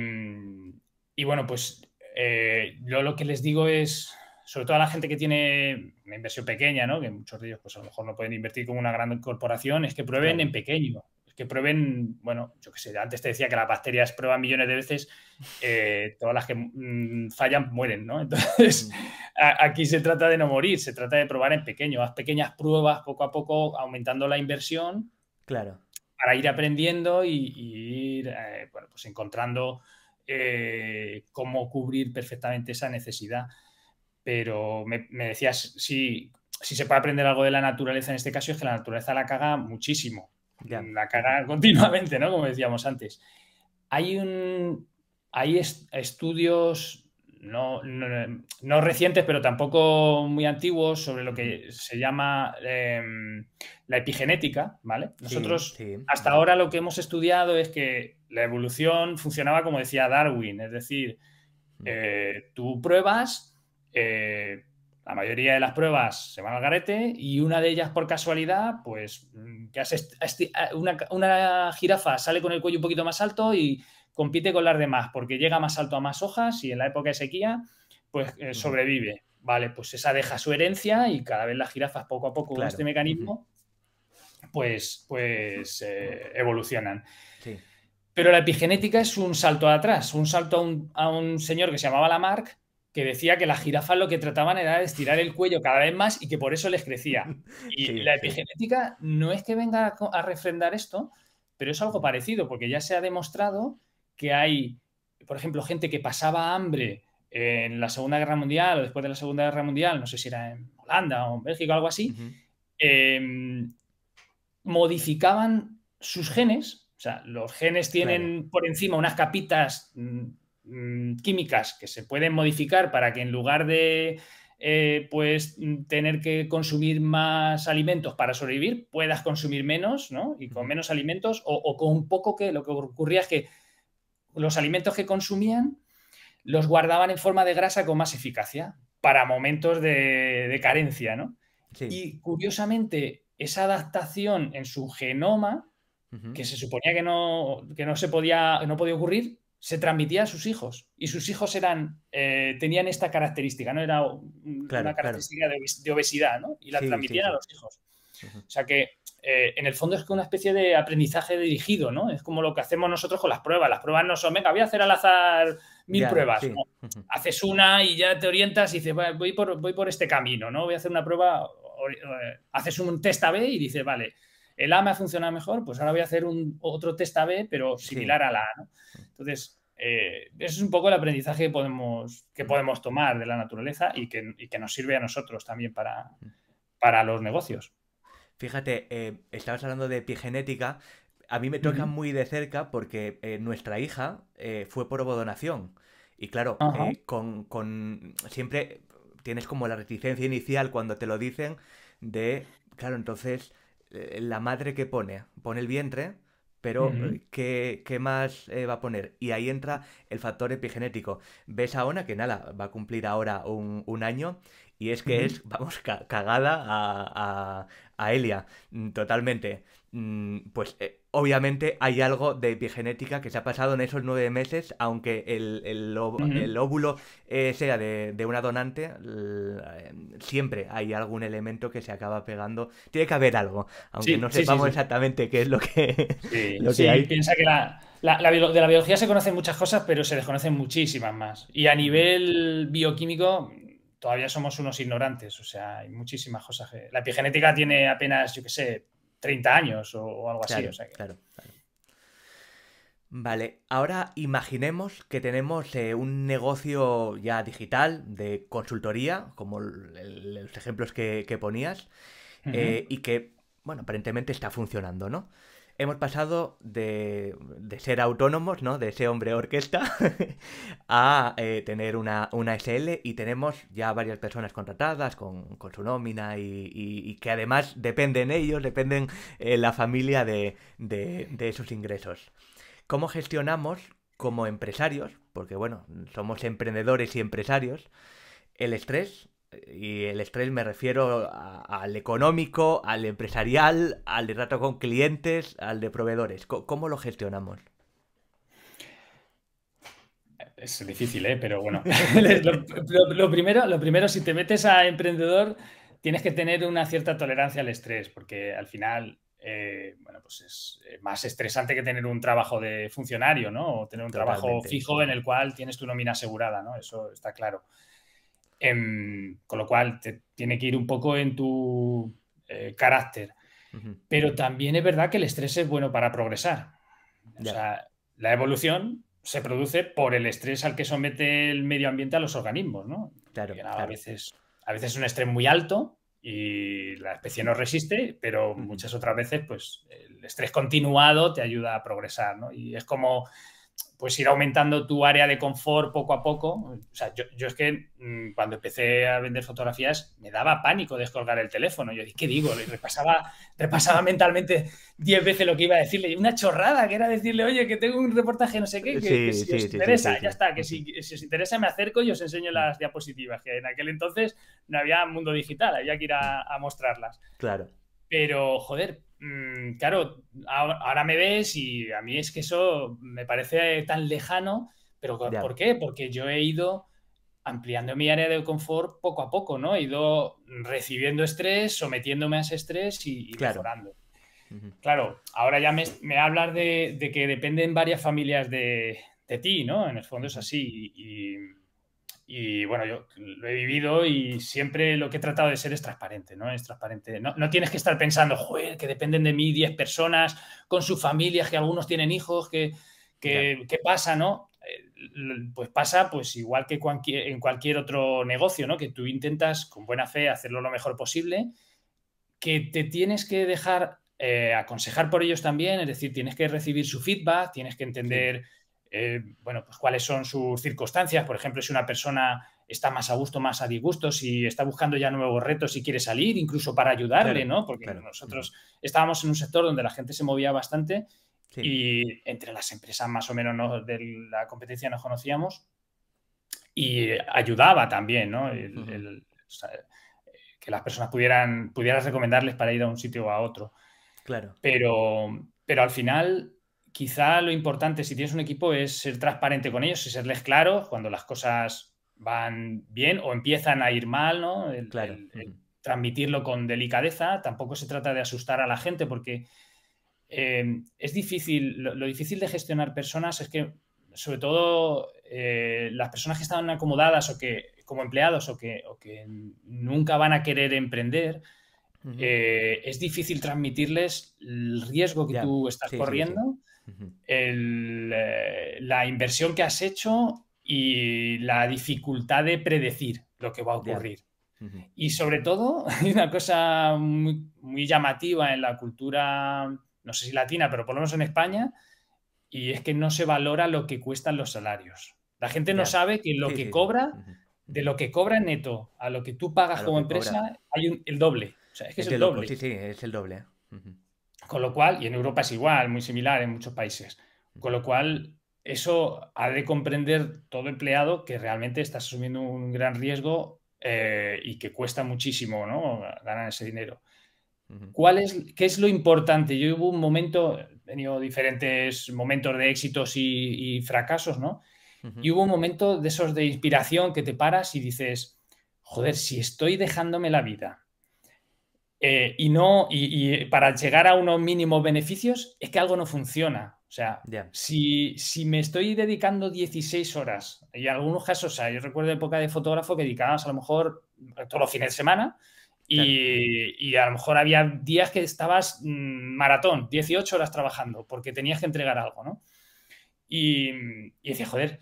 bueno, pues eh, yo lo que les digo es, sobre todo a la gente que tiene una inversión pequeña, ¿no? Que muchos de ellos, pues a lo mejor no pueden invertir como una gran corporación, es que prueben en pequeño, que prueben, bueno, yo qué sé, antes te decía que las bacterias prueban millones de veces, eh, todas las que mm, fallan mueren, ¿no? Entonces, mm. aquí se trata de no morir, se trata de probar en pequeño, haz pequeñas pruebas poco a poco, aumentando la inversión. Claro. Para ir aprendiendo y, ir, eh, pues encontrando eh, cómo cubrir perfectamente esa necesidad. Pero me, decías, si, si se puede aprender algo de la naturaleza en este caso, es que la naturaleza la caga muchísimo la cara continuamente, ¿no? Como decíamos antes. Hay un hay estudios no, recientes, pero tampoco muy antiguos, sobre lo que se llama em, la epigenética, ¿vale? Nosotros hasta ahora lo que hemos estudiado es que la evolución funcionaba como decía Darwin, es decir, mm. eh, tú pruebas, eh, la mayoría de las pruebas se van al garete y una de ellas por casualidad, pues mm, ah, una, una, jirafa sale con el cuello un poquito más alto y compite con las demás porque llega más alto a más hojas y en la época de sequía, pues eh, sobrevive. Vale, pues esa deja su herencia y cada vez las jirafas poco a poco con este mecanismo, pues, pues eh, evolucionan. Pero la epigenética es un salto atrás, un salto a un señor que se llamaba Lamarck, que decía que las jirafas lo que trataban era de estirar el cuello cada vez más y que por eso les crecía. Y la epigenética no es que venga a, refrendar esto, pero es algo parecido, porque ya se ha demostrado que hay, por ejemplo, gente que pasaba hambre en la Segunda Guerra Mundial o después de la Segunda Guerra Mundial, no sé si era en Holanda o en Bélgica o algo así, em, modificaban sus genes, o sea, los genes tienen por encima unas capitas mm, Mm, químicas que se pueden modificar para que en lugar de eh, pues mm, tener que consumir más alimentos para sobrevivir, puedas consumir menos, Y con menos alimentos, o, con un poco que lo que ocurría es que los alimentos que consumían los guardaban en forma de grasa con más eficacia para momentos de, carencia, Y curiosamente, esa adaptación en su genoma, que se suponía que no, que no se podía, no podía ocurrir, se transmitía a sus hijos. Y sus hijos eran, eh, tenían esta característica, ¿no? Era una característica de, obesidad, ¿no? Y la transmitían a los hijos. O sea que, eh, en el fondo, es que una especie de aprendizaje dirigido, ¿no? Es como lo que hacemos nosotros con las pruebas. Las pruebas no son, venga, voy a hacer al azar mil pruebas. Haces una y ya te orientas y dices, voy por, voy por este camino, ¿no? Voy a hacer una prueba, eh, haces un test A-B y dices, vale, el A me ha funcionado mejor, pues ahora voy a hacer un, otro test A-B, pero similar a la A, ¿no? Entonces, eh, eso es un poco el aprendizaje que podemos, que mm. podemos tomar de la naturaleza y que, nos sirve a nosotros también para, mm. los negocios. Fíjate, eh, estabas hablando de epigenética. A mí me toca muy de cerca porque eh, nuestra hija eh, fue por ovodonación. Y claro, con siempre tienes como la reticencia inicial cuando te lo dicen de, claro, entonces la madre que pone, pone el vientre, pero eh, ¿qué, más eh, va a poner? Y ahí entra el factor epigenético. Ves a Ona que nada, va a cumplir ahora un, año y es que es, vamos, cagada a, a, a Elia, mm, totalmente. Mm, pues eh, obviamente hay algo de epigenética que se ha pasado en esos nueve meses, aunque el, el, óvulo eh, sea de, una donante, eh, siempre hay algún elemento que se acaba pegando. Tiene que haber algo, aunque no sepamos exactamente qué es lo que, lo que hay. Piensa que la, de la biología se conocen muchas cosas, pero se desconocen muchísimas más. Y a nivel bioquímico todavía somos unos ignorantes, o sea, hay muchísimas cosas. La epigenética tiene apenas, yo qué sé, 30 años o, algo así. O sea claro, Vale, ahora imaginemos que tenemos eh, un negocio ya digital de consultoría, como los ejemplos que, ponías, eh, y que, bueno, aparentemente está funcionando, ¿no? hemos pasado de, ser autónomos, ¿no? De ese hombre orquesta a eh, tener una, SL y tenemos ya varias personas contratadas con, con su nómina y, que además dependen ellos, dependen eh, la familia de, de, de esos ingresos. ¿Cómo gestionamos como empresarios, porque bueno, somos emprendedores y empresarios, el estrés y el estrés me refiero al económico, al empresarial, al de trato con clientes, al de proveedores. ¿Cómo, lo gestionamos? Es difícil, ¿eh? pero bueno. lo, primero, lo primero, si te metes a emprendedor, tienes que tener una cierta tolerancia al estrés, porque al final, eh, pues es eh, más estresante que tener un trabajo de funcionario, ¿no? O tener un trabajo fijo en el cual tienes tu nómina asegurada, ¿no? Eso está claro con lo cual, te, tiene que ir un poco en tu eh, carácter. Pero también es verdad que el estrés es bueno para progresar. la evolución se produce por el estrés al que somete el medio ambiente a los organismos, ¿no? A, veces, a veces es un estrés muy alto y la especie no resiste, pero muchas otras veces, pues, el estrés continuado te ayuda a progresar, Y es como pues ir aumentando tu área de confort poco a poco. O sea, yo, yo es que mm, cuando empecé a vender fotografías me daba pánico descolgar el teléfono. Yo ¿qué digo? repasaba, repasaba mentalmente diez veces lo que iba a decirle. y Una chorrada que era decirle, oye, que tengo un reportaje no sé qué, que, si os interesa, ya está, que si, os interesa me acerco y os enseño las diapositivas, que en aquel entonces no había mundo digital, había que ir a mostrarlas. Claro. Pero, joder, Mm, claro, ahora, me ves y a mí es que eso me parece tan lejano, pero ¿por qué? Porque yo he ido ampliando mi área de confort poco a poco, ¿no? He ido recibiendo estrés, sometiéndome a ese estrés y, claro. mejorando. Claro, ahora ya me, me hablas de, de, que dependen varias familias de, ti, ¿no? En el fondo es así. y y bueno, yo lo he vivido y siempre lo que he tratado de ser es transparente, ¿no? Es transparente. No, tienes que estar pensando, joder, que dependen de mí 10 personas con sus familias, que algunos tienen hijos, que, pasa, ¿no? Eh, pues pasa, pues igual que en cualquier otro negocio, ¿no? Que tú intentas con buena fe hacerlo lo mejor posible, que te tienes que dejar eh, aconsejar por ellos también, es decir, tienes que recibir su feedback, tienes que entender. Eh, bueno, pues cuáles son sus circunstancias, por ejemplo, si una persona está más a gusto, más a disgusto, si está buscando ya nuevos retos, y quiere salir, incluso para ayudarle, ¿no? Porque nosotros estábamos en un sector donde la gente se movía bastante y entre las empresas más o menos de la competencia nos conocíamos y ayudaba también, ¿no? que las personas pudieran, pudieras recomendarles para ir a un sitio o a otro. Claro. Pero, pero al final quizá lo importante si tienes un equipo es ser transparente con ellos y serles claros cuando las cosas van bien o empiezan a ir mal, ¿no? transmitirlo con delicadeza. Tampoco se trata de asustar a la gente porque em, es difícil, lo, difícil de gestionar personas es que, sobre todo, eh, las personas que están acomodadas o que, como empleados o que, nunca van a querer emprender, eh, es difícil transmitirles el riesgo que tú estás corriendo. Eh, la inversión que has hecho y la dificultad de predecir lo que va a ocurrir. Y sobre todo, hay una cosa muy, llamativa en la cultura, no sé si latina, pero por lo menos en España, y es que no se valora lo que cuestan los salarios. La gente no sabe que lo que cobra, de lo que cobra neto a lo que tú pagas como empresa, hay el doble. O sea, es que es, el doble. Sí, sí, es el doble. Con lo cual, y en Europa es igual, muy similar en muchos países. Mm. Con lo cual, eso ha de comprender todo empleado que realmente está asumiendo un gran riesgo eh, y que cuesta muchísimo ¿no? ganar ese dinero. ¿Cuál es, ¿Qué es lo importante? Yo hubo un momento, he tenido diferentes momentos de éxitos y, fracasos, ¿no? Y hubo un momento de esos de inspiración que te paras y dices, joder, si estoy dejándome la vida eh, y no, y, para llegar a unos mínimos beneficios, es que algo no funciona. O sea, si, si, me estoy dedicando 16 horas, y en algunos casos, o sea, yo recuerdo época de fotógrafo que dedicabas a lo mejor todos los fines de semana, y, y, a lo mejor había días que estabas mm, maratón, 18 horas trabajando, porque tenías que entregar algo, ¿no? Y, y decía, joder,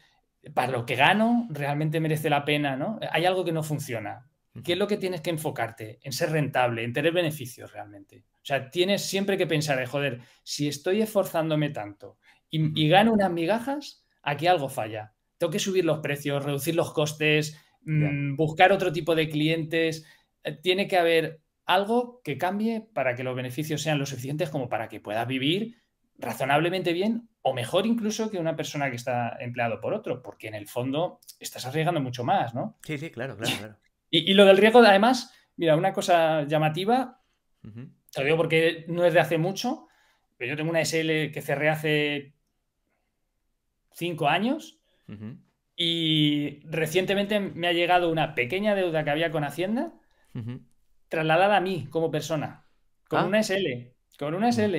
para lo que gano, realmente merece la pena, ¿no? Hay algo que no funciona. ¿Qué es lo que tienes que enfocarte? En ser rentable, en tener beneficios realmente. O sea, tienes siempre que pensar, joder, si estoy esforzándome tanto y, gano unas migajas, aquí algo falla. Tengo que subir los precios, reducir los costes, mm, buscar otro tipo de clientes. Eh, tiene que haber algo que cambie para que los beneficios sean lo suficientes como para que puedas vivir razonablemente bien o mejor incluso que una persona que está empleado por otro, porque en el fondo estás arriesgando mucho más, ¿no? Sí, sí, claro, claro, claro. Y, lo del riesgo, además, mira, una cosa llamativa, te lo digo porque no es de hace mucho, pero yo tengo una SL que cerré hace cinco años y recientemente me ha llegado una pequeña deuda que había con Hacienda trasladada a mí como persona, con ah. una SL, con una SL.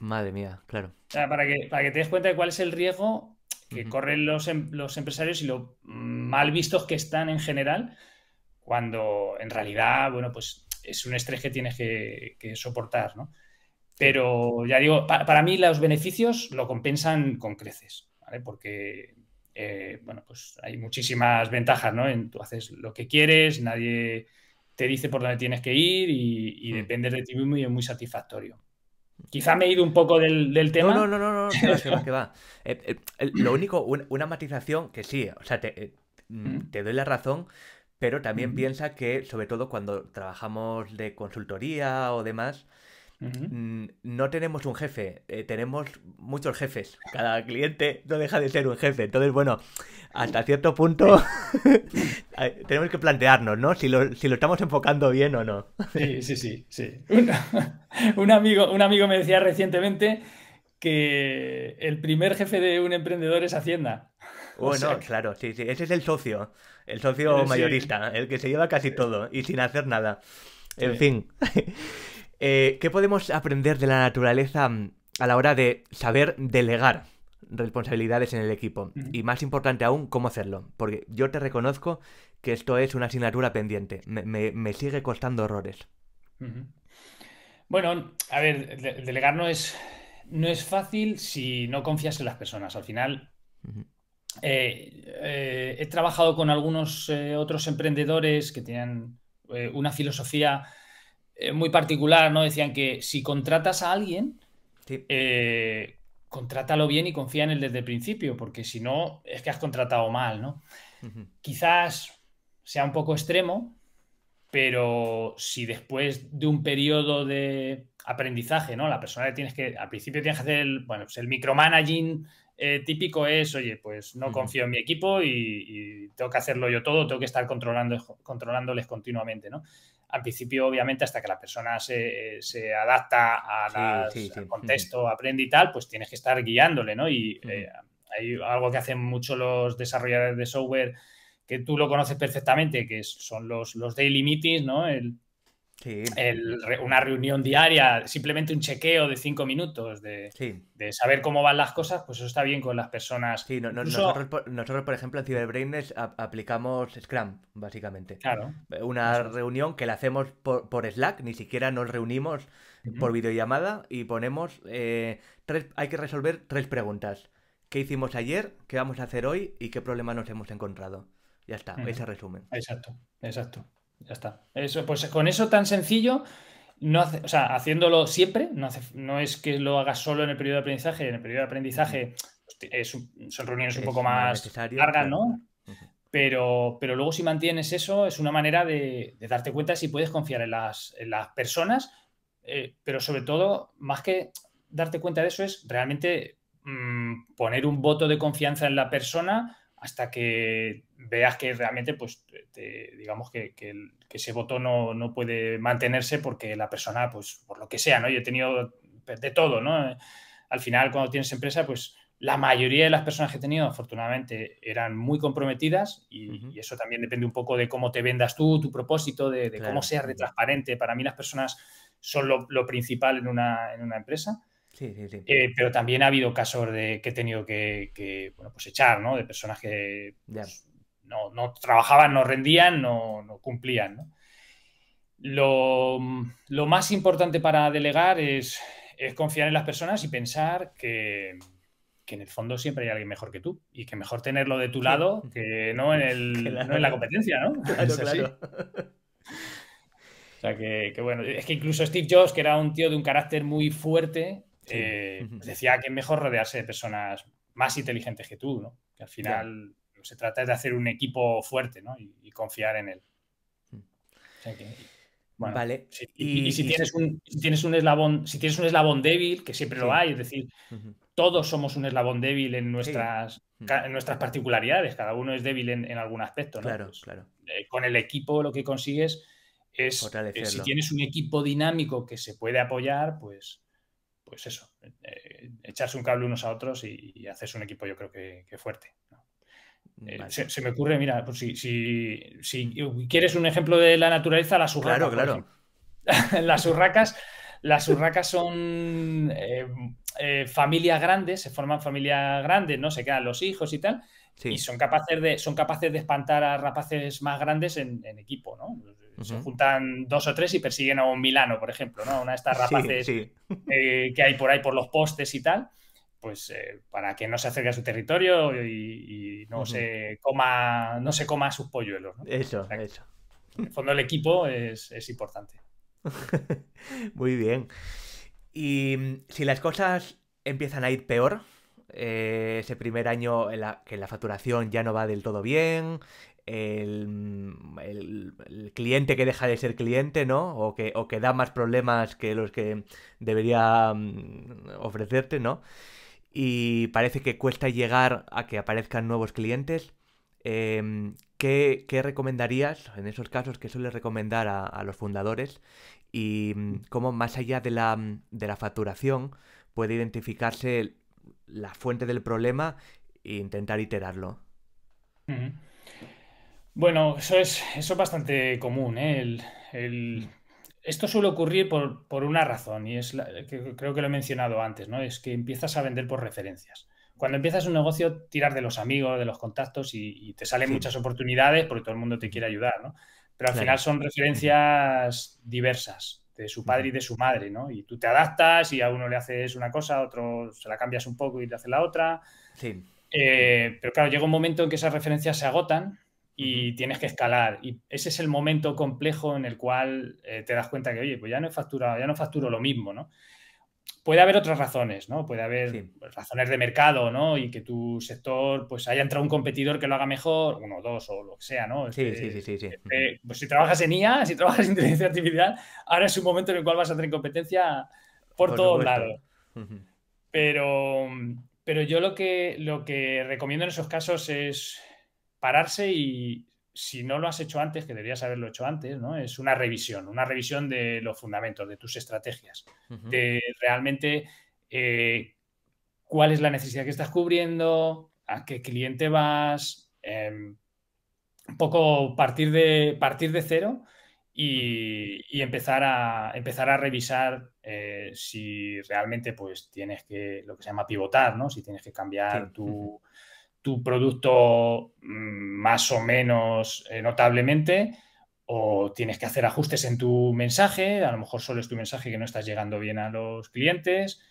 Mm. Madre mía, claro. para, que, para que te des cuenta de cuál es el riesgo que corren los, em, los empresarios y lo mal vistos que están en general cuando en realidad, bueno, pues es un estrés que tienes que, soportar, ¿no? Pero ya digo, para, mí los beneficios lo compensan con creces, Porque, eh, bueno, pues hay muchísimas ventajas, ¿no? tú haces lo que quieres, nadie te dice por dónde tienes que ir y, y mm. depender de ti mismo y es muy satisfactorio. Quizá me he ido un poco del, tema. No, no, no, no, que va. Eh, eh, lo único, una matización que sí, o sea, te, mm. te doy la razón, pero también piensa que, sobre todo cuando trabajamos de consultoría o demás, mm, no tenemos un jefe, eh, tenemos muchos jefes. Cada cliente no deja de ser un jefe. Entonces, bueno, hasta cierto punto tenemos que plantearnos, ¿no? Si lo, estamos enfocando bien o no. sí, sí, sí, sí. amigo, un amigo me decía recientemente que el primer jefe de un emprendedor es Hacienda. Bueno, claro, sí, sí. Ese es el socio, el socio mayorista, el que se lleva casi todo y sin hacer nada. En fin. Eh, ¿Qué podemos aprender de la naturaleza mm, a la hora de saber delegar responsabilidades en el equipo? Y más importante aún, cómo hacerlo. Porque yo te reconozco que esto es una asignatura pendiente. Me, sigue costando errores. Bueno, a ver, delegar no es, no es fácil si no confías en las personas. Al final. Eh, eh, he trabajado con algunos eh, otros emprendedores que tenían una filosofía muy particular, ¿no? Decían que si contratas a alguien, contrátalo bien y confía en él desde el principio, porque si no, es que has contratado mal, ¿no? Quizás sea un poco extremo, pero si después de un periodo de aprendizaje, ¿no? La persona que tienes que, al principio tienes que hacer bueno, pues el micromanaging eh, típico es, oye, pues no confío en mi equipo y, tengo que hacerlo yo todo, tengo que estar controlando, controlándoles continuamente, ¿no? Al principio, obviamente, hasta que la persona se, adapta a al contexto, aprende y tal, pues tienes que estar guiándole, ¿no? Y eh, hay algo que hacen mucho los desarrolladores de software que tú lo conoces perfectamente, que son los, los daily meetings, ¿no? El, una reunión diaria, simplemente un chequeo de cinco minutos de, saber cómo van las cosas, pues eso está bien con las personas. nosotros, por ejemplo, en Cyberbrainers aplicamos Scrum, básicamente. Claro. Eh, una reunión que la hacemos por, Slack, ni siquiera nos reunimos por videollamada y ponemos, eh, hay que resolver tres preguntas. ¿Qué hicimos ayer? ¿Qué vamos a hacer hoy? ¿Y qué problema nos hemos encontrado? Ya está, ese resumen. Exacto, exacto. Ya está. Eso, pues con eso tan sencillo, no o sea, haciéndolo siempre, no, es que lo hagas solo en el periodo de aprendizaje, en el periodo de aprendizaje son reuniones un poco más largas, ¿no? Pero, luego si mantienes eso, es una manera de, darte cuenta si puedes confiar en las, personas, eh, pero sobre todo, más que darte cuenta de eso, es realmente mm, poner un voto de confianza en la persona hasta que veas que realmente, pues, digamos que, que, ese voto no, no, puede mantenerse porque la persona, pues, por lo que sea, ¿no? Yo he tenido de todo, ¿no? Al final, cuando tienes empresa, pues, la mayoría de las personas que he tenido, afortunadamente, eran muy comprometidas y, eso también depende un poco de cómo te vendas tú, tu propósito, de, cómo seas de transparente. Para mí las personas son lo, lo principal en una, en una empresa. Eh, pero también ha habido casos de que he tenido que, pues echar, ¿no? De personas que pues, no, trabajaban, no rendían, no, cumplían, mm, Lo, más importante para delegar es, confiar en las personas y pensar que, en el fondo siempre hay alguien mejor que tú y que mejor tenerlo de tu lado que no en, la competencia, ¿no? O sea, que bueno, es que incluso Steve Jobs, que era un tío de un carácter muy fuerte, eh, decía que es mejor rodearse de personas más inteligentes que tú, ¿no? Que al final se trata de hacer un equipo fuerte, ¿no? Y, confiar en él. Mm. vale. y, si, tienes un, tienes un eslabón, si tienes un eslabón débil, que siempre lo hay, es decir, todos somos un eslabón débil en nuestras, mm. en nuestras particularidades, cada uno es débil en, algún aspecto, Claro, pues, claro. Eh, con el equipo lo que consigues es, eh, si tienes un equipo dinámico que se puede apoyar, pues pues eso, eh, echarse un cable unos a otros y, hacerse un equipo yo creo que, fuerte. Eh, se, me ocurre, mira, pues si, quieres un ejemplo de la naturaleza, las urracas. Claro, claro. las urracas, las son eh, familias grandes, se forman familias grandes, ¿no? Se quedan los hijos y tal. Y son capaces, de, son capaces de espantar a rapaces más grandes en, en equipo, ¿no? se juntan dos o tres y persiguen a un Milano, por ejemplo, ¿no? Una de estas rapaces eh, que hay por ahí por los postes y tal, pues eh, para que no se acerque a su territorio y, no, se coma, no se coma sus polluelos. ¿no? Eso, eso. En el fondo el equipo es, importante. Muy bien. Y mm, si las cosas empiezan a ir peor, eh, ese primer año en la, que la facturación ya no va del todo bien, el, cliente que deja de ser cliente, ¿no? O que, o que da más problemas que los que debería mm, ofrecerte, ¿no? Y parece que cuesta llegar a que aparezcan nuevos clientes. Em, ¿qué, recomendarías en esos casos? que sueles recomendar a, los fundadores? Y mm, cómo más allá mm, de la, facturación puede identificarse la fuente del problema e intentar iterarlo. Bueno, eso es, eso bastante común. ¿eh? Esto suele ocurrir por, una razón, y es que, creo que lo he mencionado antes, ¿no? Es que empiezas a vender por referencias. Cuando empiezas un negocio, tiras de los amigos, de los contactos, y, te salen muchas oportunidades porque todo el mundo te quiere ayudar, ¿no? Pero al final son referencias diversas, de su padre y de su madre, ¿no? Y tú te adaptas y a uno le haces una cosa, a otro se la cambias un poco y le haces la otra. Eh, pero claro, llega un momento en que esas referencias se agotan y tienes que escalar. Y ese es el momento complejo en el cual eh, te das cuenta que, oye, pues ya no he facturado, ya no facturo lo mismo, ¿no? Puede haber otras razones, ¿no? Puede haber razones de mercado, ¿no? Y que tu sector, pues haya entrado un competidor que lo haga mejor, uno, dos o lo que sea, ¿no? sí, este, sí, sí, este, pues si trabajas en IA, si trabajas en inteligencia artificial, ahora es un momento en el cual vas a tener competencia por, todo todos lados. Pero, pero yo lo que, lo que recomiendo en esos casos es pararse y si no lo has hecho antes, que deberías haberlo hecho antes, ¿no? Es una revisión, una revisión de los fundamentos, de tus estrategias, de realmente eh, cuál es la necesidad que estás cubriendo, a qué cliente vas, em, un poco partir de, partir de cero y, empezar, a, empezar a revisar eh, si realmente pues tienes que, lo que se llama pivotar, ¿no? Si tienes que cambiar tu producto mm, más o menos eh, notablemente o tienes que hacer ajustes en tu mensaje, a lo mejor solo es tu mensaje que no estás llegando bien a los clientes,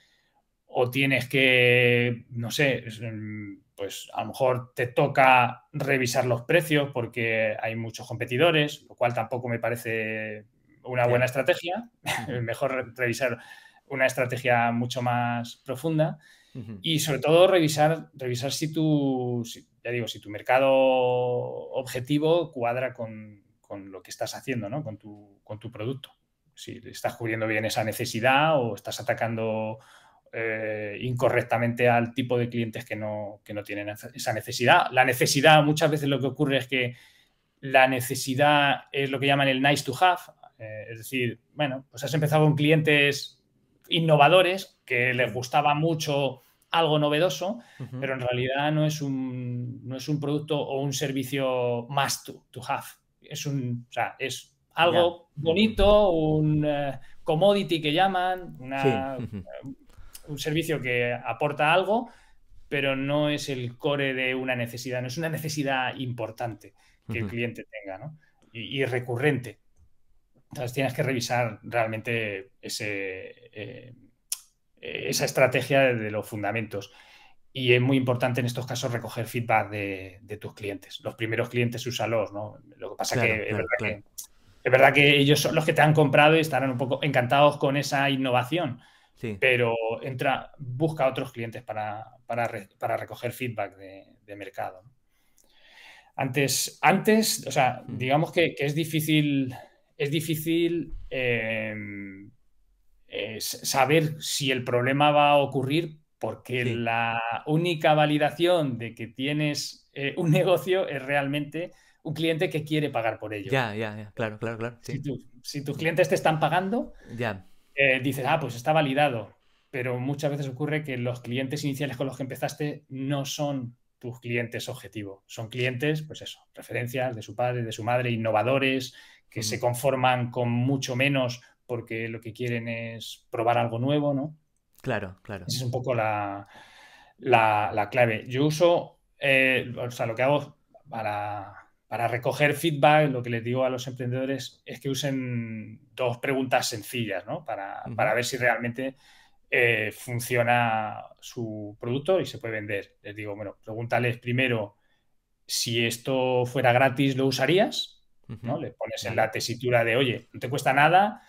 o tienes que, no sé, mm, pues a lo mejor te toca revisar los precios porque hay muchos competidores, lo cual tampoco me parece una buena estrategia, mejor revisar una estrategia mucho más profunda. Y sobre todo revisar, revisar si tu, ya digo, si tu mercado objetivo cuadra con, lo que estás haciendo, ¿no? con, tu, con tu producto. Si estás cubriendo bien esa necesidad o estás atacando eh, incorrectamente al tipo de clientes que no, que no tienen esa necesidad. La necesidad, muchas veces lo que ocurre es que la necesidad es lo que llaman el nice to have. Eh, es decir, bueno, pues has empezado con clientes innovadores que les gustaba mucho algo novedoso, pero en realidad no es, un, no es un producto o un servicio más to, have. Es, un, o sea, es algo bonito, un eh, commodity que llaman, eh, un servicio que aporta algo, pero no es el core de una necesidad, no es una necesidad importante que el cliente tenga y, recurrente. Entonces tienes que revisar realmente ese, eh, eh, esa estrategia de los fundamentos. Y es muy importante en estos casos recoger feedback de, tus clientes. Los primeros clientes, úsalos, ¿no? Lo que pasa que, es verdad que es verdad que ellos son los que te han comprado y estarán un poco encantados con esa innovación. Sí. Pero entra, busca otros clientes para, para, recoger feedback de, mercado. Antes, antes, o sea, mm. digamos que, es difícil, es difícil eh, eh, saber si el problema va a ocurrir porque la única validación de que tienes eh, un negocio es realmente un cliente que quiere pagar por ello. Ya, ya, ya, claro, claro, claro. Si, tus clientes te están pagando, ya. Eh, dices, ah, pues está validado. Pero muchas veces ocurre que los clientes iniciales con los que empezaste no son tus clientes objetivo. Son clientes, pues eso, referencias de su padre, de su madre, innovadores, que se conforman con mucho menos porque lo que quieren es probar algo nuevo, ¿no? Claro, claro. Esa es un poco la, clave. Yo uso, eh, o sea, lo que hago para, recoger feedback, lo que les digo a los emprendedores es que usen dos preguntas sencillas, ¿no? Para, ver si realmente eh, funciona su producto y se puede vender. Les digo, bueno, pregúntales primero si esto fuera gratis, ¿lo usarías? ¿no? Le pones en la tesitura de, oye, no te cuesta nada,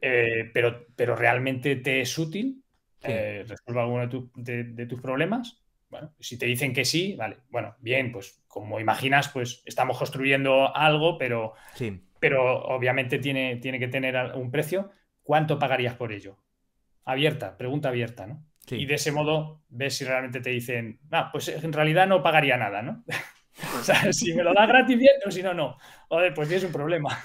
eh, pero, pero realmente te es útil, eh, resuelve alguno de, tus problemas. Bueno, si te dicen que sí, vale, bueno, bien, pues como imaginas, pues estamos construyendo algo, pero, sí. pero obviamente tiene, tiene que tener un precio. ¿Cuánto pagarías por ello? Abierta, pregunta abierta, ¿no? Y de ese modo ves si realmente te dicen, ah, pues en realidad no pagaría nada, ¿no? o sea, si me lo da gratis bien, o si no, no. Joder, pues es un problema.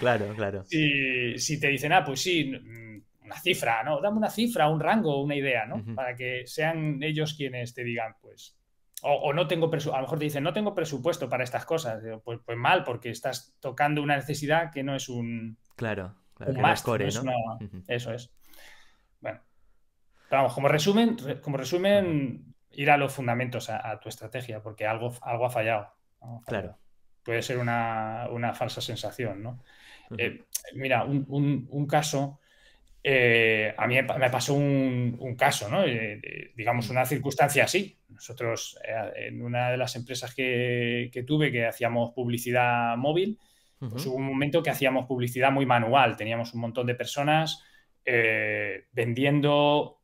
Claro, claro. Y si te dicen, ah, pues sí, mm, una cifra, ¿no? Dame una cifra, un rango, una idea, ¿no? Para que sean ellos quienes te digan, pues. O, no tengo presupuesto, a lo mejor te dicen, no tengo presupuesto para estas cosas. Pues, pues, mal, porque estás tocando una necesidad que no es un. Claro, claro. que no Eso es. Bueno. vamos, como resumen, como resumen, ir a los fundamentos, a, tu estrategia, porque algo, algo ha fallado. Claro. Puede ser una, una falsa sensación, ¿no? Eh, mira, un, caso, eh, a mí me pasó un, caso, eh, digamos, mm. una circunstancia así. Nosotros, en una de las empresas que, tuve, que hacíamos publicidad móvil, pues hubo un momento que hacíamos publicidad muy manual, teníamos un montón de personas vendiendo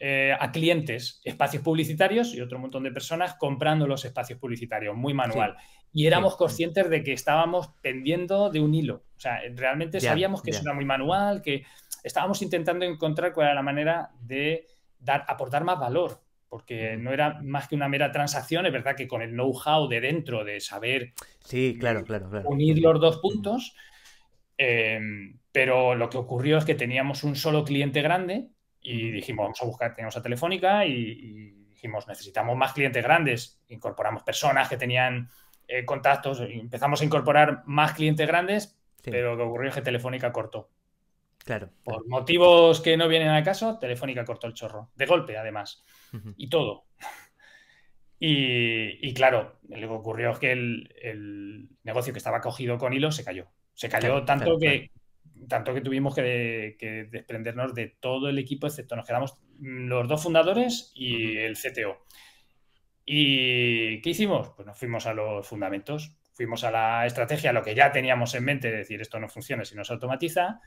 a clientes espacios publicitarios y otro montón de personas comprando los espacios publicitarios, muy manual y éramos conscientes de que estábamos pendiendo de un hilo. O sea, realmente sabíamos que eso era muy manual, que estábamos intentando encontrar cuál era la manera de dar, aportar más valor, porque no era más que una mera transacción, es verdad que con el know-how de dentro, de saber sí, claro, unir los dos puntos, em, pero lo que ocurrió es que teníamos un solo cliente grande y dijimos, vamos a buscar, teníamos a Telefónica y, y dijimos, necesitamos más clientes grandes, incorporamos personas que tenían eh, contactos, empezamos a incorporar más clientes grandes, pero lo que ocurrió es que Telefónica cortó. Claro. Por motivos que no vienen al caso, Telefónica cortó el chorro. De golpe, además. Y todo. Y, claro, lo que ocurrió es que el, negocio que estaba cogido con hilo se cayó. Se cayó tanto que tanto que tuvimos que, desprendernos de todo el equipo, excepto nos quedamos los dos fundadores y el CTO. ¿Y qué hicimos? Pues nos fuimos a los fundamentos, fuimos a la estrategia, a lo que ya teníamos en mente, de decir esto no funciona si no se automatiza,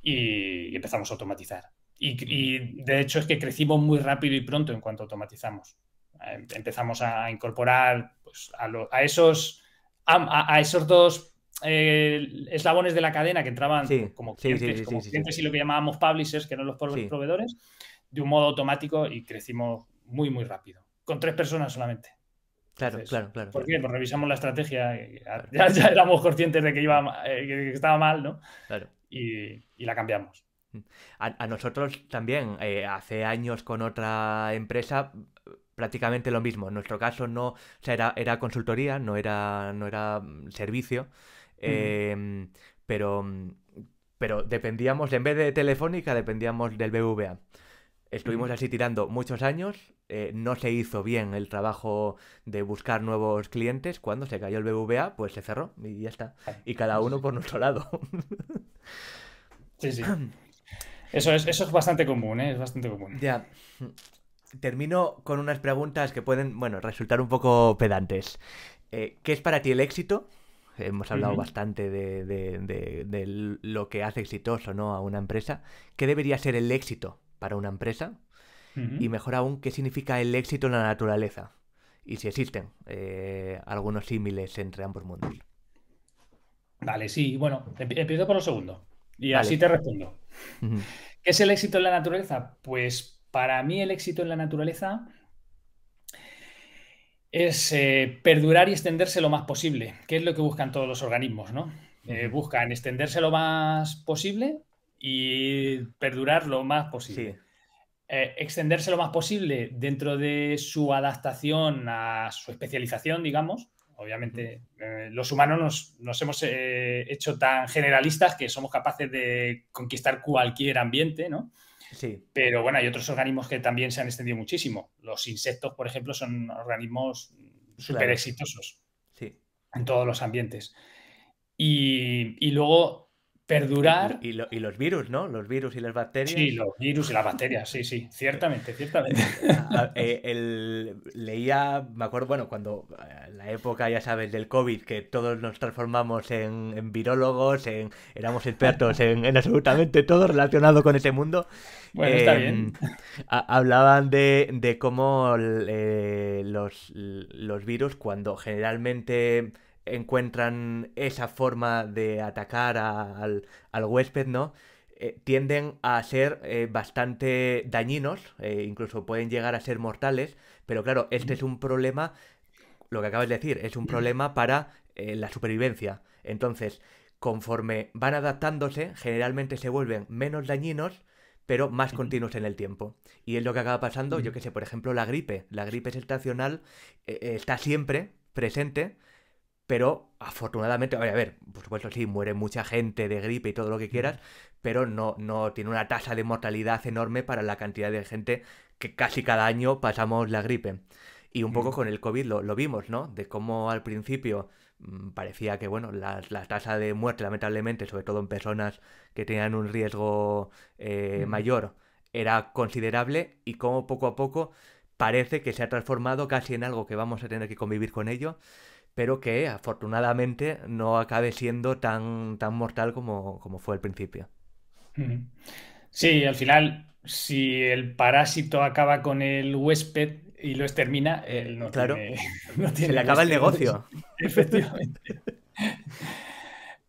y empezamos a automatizar. Y, de hecho es que crecimos muy rápido y pronto en cuanto automatizamos. Em, empezamos a incorporar pues, a, esos, a, esos dos eh, eslabones de la cadena que entraban como clientes, y lo que llamábamos publishers, que no los proveedores, de un modo automático y crecimos muy, muy rápido con tres personas solamente. Claro, claro, claro. ¿Por pues revisamos la estrategia. ya, éramos conscientes de que, iba, eh, estaba mal, ¿no? Claro. y, la cambiamos. Mm. A, nosotros también, eh, hace años con otra empresa, prácticamente lo mismo. En nuestro caso no, era, era consultoría, no era, no era mm, servicio, em, pero, mm, pero dependíamos, en vez de Telefónica, dependíamos del BVA. Estuvimos así tirando muchos años eh, no se hizo bien el trabajo de buscar nuevos clientes. Cuando se cayó el BBVA, pues se cerró y ya está. Y cada uno por nuestro lado. Sí, sí. Eso es, eso es bastante común, ¿eh? Es bastante común. Ya. Termino con unas preguntas que pueden, bueno, resultar un poco pedantes. Eh, ¿Qué es para ti el éxito? Hemos hablado bastante de, lo que hace exitoso ¿no? a una empresa. ¿Qué debería ser el éxito para una empresa y mejor aún qué significa el éxito en la naturaleza y si existen eh, algunos símiles entre ambos mundos. Vale, sí, bueno, empiezo por lo segundo y así te respondo. ¿Qué es el éxito en la naturaleza? Pues para mí el éxito en la naturaleza es eh, perdurar y extenderse lo más posible, que es lo que buscan todos los organismos, ¿no? Eh, buscan extenderse lo más posible y perdurar lo más posible. Eh, extenderse lo más posible dentro de su adaptación a su especialización, digamos. Obviamente, eh, los humanos nos, hemos eh, hecho tan generalistas que somos capaces de conquistar cualquier ambiente, ¿no? Sí. Pero bueno, hay otros organismos que también se han extendido muchísimo. Los insectos, por ejemplo, son organismos súper exitosos en todos los ambientes. Y, y luego perdurar. Y, los virus, ¿no? Los virus y las bacterias. Sí, los virus y las bacterias, sí, sí, ciertamente, ciertamente. Eh, leía, me acuerdo, bueno, cuando eh, la época, ya sabes, del COVID, que todos nos transformamos en, en virólogos, en, éramos expertos en, absolutamente todo relacionado con ese mundo. Bueno, está em, bien. hablaban de, cómo eh, los, los virus, cuando generalmente encuentran esa forma de atacar al, al, huésped, ¿no? Eh, tienden a ser eh, bastante dañinos, eh, incluso pueden llegar a ser mortales, pero claro, este es un problema, lo que acabas de decir, es un mm. problema para la supervivencia. Entonces, conforme van adaptándose, generalmente se vuelven menos dañinos, pero más continuos en el tiempo. Y es lo que acaba pasando, yo mm. que sé, por ejemplo, la gripe. La gripe estacional está siempre presente, pero afortunadamente, a ver, a ver, por supuesto sí, muere mucha gente de gripe y todo lo que quieras, pero no, no tiene una tasa de mortalidad enorme para la cantidad de gente que casi cada año pasamos la gripe. Y un poco con el COVID lo, vimos, ¿no? De cómo al principio mm, parecía que, bueno, la, tasa de muerte, lamentablemente, sobre todo en personas que tenían un riesgo eh, mayor, era considerable y cómo poco a poco parece que se ha transformado casi en algo que vamos a tener que convivir con ello pero que afortunadamente no acabe siendo tan, tan mortal como, fue al principio. Sí, al final, si el parásito acaba con el huésped y lo extermina, él no claro. no Se le acaba el negocio. Efectivamente.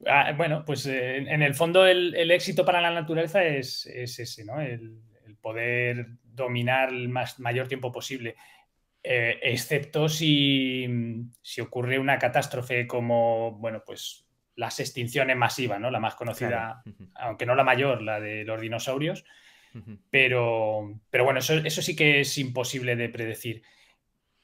Ah, bueno, pues eh, en el fondo el, éxito para la naturaleza es, ese, ¿no? El, el poder dominar el más, mayor tiempo posible. Eh, excepto si, ocurre una catástrofe como, bueno, pues las extinciones masivas, ¿no? La más conocida, aunque no la mayor, la de los dinosaurios. pero, pero bueno, eso, sí que es imposible de predecir.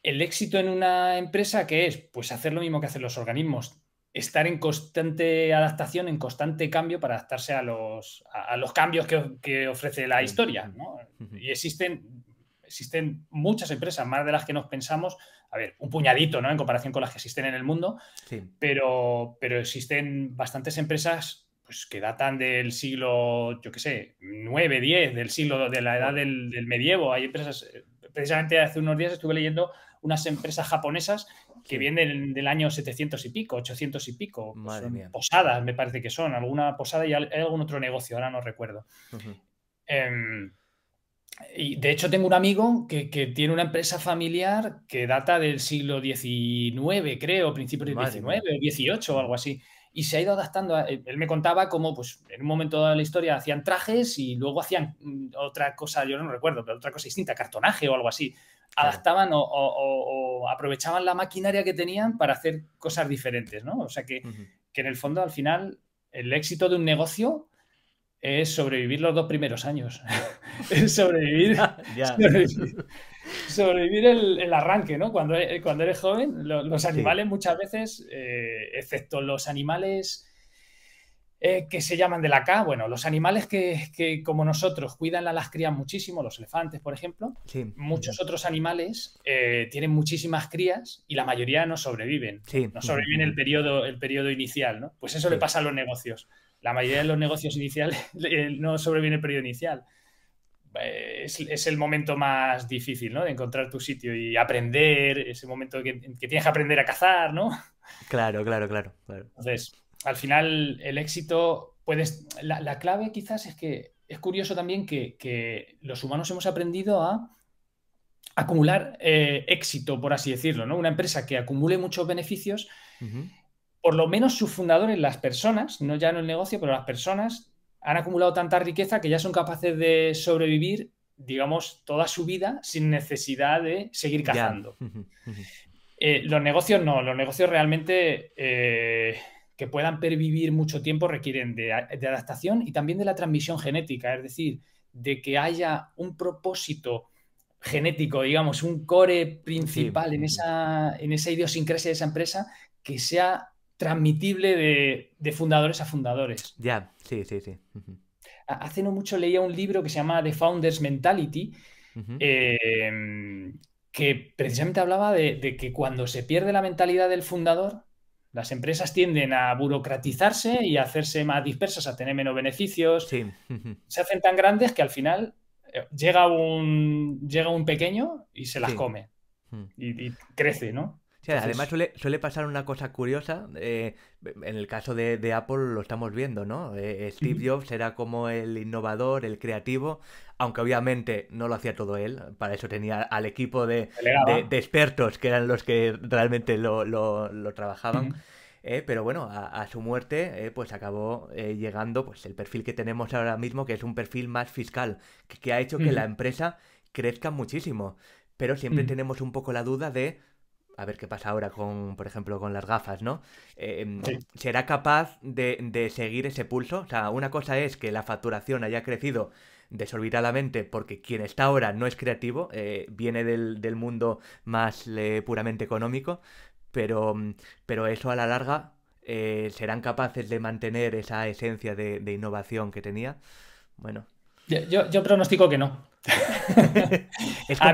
El éxito en una empresa, ¿qué es? Pues hacer lo mismo que hacen los organismos, estar en constante adaptación, en constante cambio para adaptarse a los, cambios que, ofrece la historia. Y existen existen muchas empresas, más de las que nos pensamos, a ver, un puñadito, ¿no? En comparación con las que existen en el mundo, sí. pero, pero existen bastantes empresas pues, que datan del siglo, yo qué sé, 9, 10, del siglo, de la edad del, del medievo. Hay empresas, eh, precisamente hace unos días estuve leyendo unas empresas japonesas que vienen del, año 700 y pico, 800 y pico. Pues son Posadas, me parece que son. Alguna posada y algún otro negocio, ahora no recuerdo. eh, de hecho tengo un amigo que, tiene una empresa familiar que data del siglo XIX, creo, principios del XIX, XVIII o algo así. Y se ha ido adaptando. él me contaba cómo, pues, en un momento de la historia hacían trajes y luego hacían mm, otra cosa, yo no recuerdo, pero otra cosa distinta, cartonaje o algo así. Adaptaban o, aprovechaban la maquinaria que tenían para hacer cosas diferentes, ¿no? O sea que, que en el fondo, al final, el éxito de un negocio es sobrevivir los dos primeros años. sobrevivir, sobrevivir, el, arranque, ¿no? Cuando, e, cuando eres joven, los animales muchas veces, eh, excepto los animales eh, que se llaman de la K, bueno, los animales que, que, como nosotros cuidan a las crías muchísimo, los elefantes, por ejemplo, muchos otros animales eh, tienen muchísimas crías y la mayoría no sobreviven. No sobreviven el periodo, el periodo inicial, ¿no? Pues eso le pasa a los negocios la mayoría de los negocios iniciales eh, no sobreviene el periodo inicial. Eh, es, el momento más difícil, ¿no? De encontrar tu sitio y aprender, ese momento que, que tienes que aprender a cazar, ¿no? Claro, claro, claro. Entonces, al final, el éxito, puedes... La, clave quizás es que es curioso también que, los humanos hemos aprendido a acumular eh, éxito, por así decirlo, ¿no? Una empresa que acumule muchos beneficios por lo menos sus fundadores, las personas, no ya en el negocio, pero las personas, han acumulado tanta riqueza que ya son capaces de sobrevivir, digamos, toda su vida sin necesidad de seguir cazando. Eh, los negocios no, los negocios realmente eh, que puedan pervivir mucho tiempo requieren de, adaptación y también de la transmisión genética, es decir, de que haya un propósito genético, digamos, un core principal en, esa, en esa idiosincrasia de esa empresa que sea transmitible de, fundadores a fundadores. Ya, sí, sí, sí. Hace no mucho leía un libro que se llama The Founders Mentality, em, que precisamente hablaba de, que cuando se pierde la mentalidad del fundador, las empresas tienden a burocratizarse y a hacerse más dispersas, a tener menos beneficios. Se hacen tan grandes que al final eh, llega un, llega un pequeño y se las come. Mm. y, crece, ¿no? además suele, pasar una cosa curiosa. Eh, en el caso de, Apple lo estamos viendo, ¿no? Eh, eh, Steve Jobs era como el innovador, el creativo, aunque obviamente no lo hacía todo él. Para eso tenía al equipo de, expertos que eran los que realmente lo, trabajaban. pero bueno, a, su muerte pues acabó llegando pues el perfil que tenemos ahora mismo, que es un perfil más fiscal, que, ha hecho que la empresa crezca muchísimo. Pero siempre mm. tenemos un poco la duda de a ver qué pasa ahora con, por ejemplo, con las gafas, ¿no? Em, ¿Será capaz de, seguir ese pulso? O sea, una cosa es que la facturación haya crecido desorbitadamente porque quien está ahora no es creativo, eh, viene del, mundo más eh, puramente económico, pero, mm, pero eso a la larga eh, serán capaces de mantener esa esencia de, de innovación que tenía. Bueno, yo, pronostico que no. es complicado, a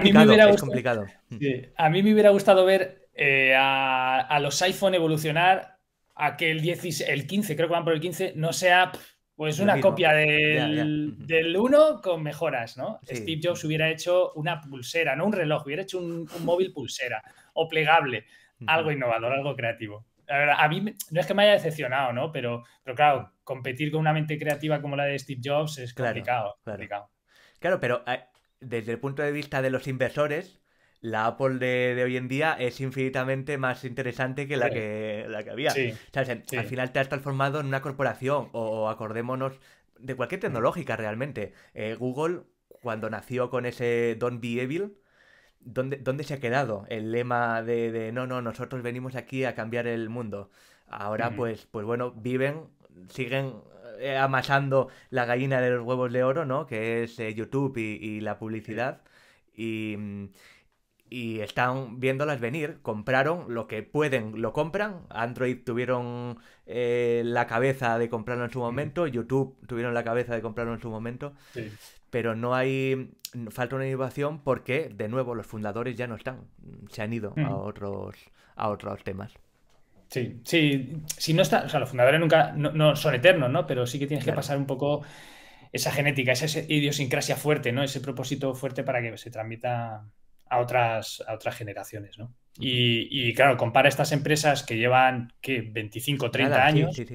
mí me hubiera gustado, ver eh, a, los iPhone evolucionar a que el, el 15, creo que van por el 15, no sea pues una copia del, 1 con mejoras, ¿no? Steve Jobs hubiera hecho una pulsera, no un reloj, hubiera hecho un móvil pulsera o plegable, algo innovador, algo creativo a mí no es que me haya decepcionado, ¿no? Pero, claro, competir con una mente creativa como la de Steve Jobs es complicado. Claro, pero eh, desde el punto de vista de los inversores, la Apple de, hoy en día es infinitamente más interesante que la, que, la que había. Al final te has transformado en una corporación o acordémonos de cualquier tecnológica realmente. Eh, Google, cuando nació con ese Don't Be Evil, ¿dónde, dónde se ha quedado el lema de, de, no, no, nosotros venimos aquí a cambiar el mundo? Ahora, pues, pues bueno, viven, siguen eh, amasando la gallina de los huevos de oro, ¿no? Que es eh, YouTube y, la publicidad. Mm, y, están viéndolas venir. Compraron lo que pueden, lo compran. Android tuvieron eh, la cabeza de comprarlo en su momento. YouTube tuvieron la cabeza de comprarlo en su momento. Sí pero no hay falta una innovación porque de nuevo los fundadores ya no están, se han ido a otros a otros temas. Sí, sí, si no está, o sea, los fundadores nunca no, son eternos, ¿no? Pero sí que tienes que pasar un poco esa genética, esa, idiosincrasia fuerte, ¿no? Ese propósito fuerte para que se transmita a otras, a otras generaciones, ¿no? Y, claro, compara estas empresas que llevan, ¿qué? 25, 30 años. Sí,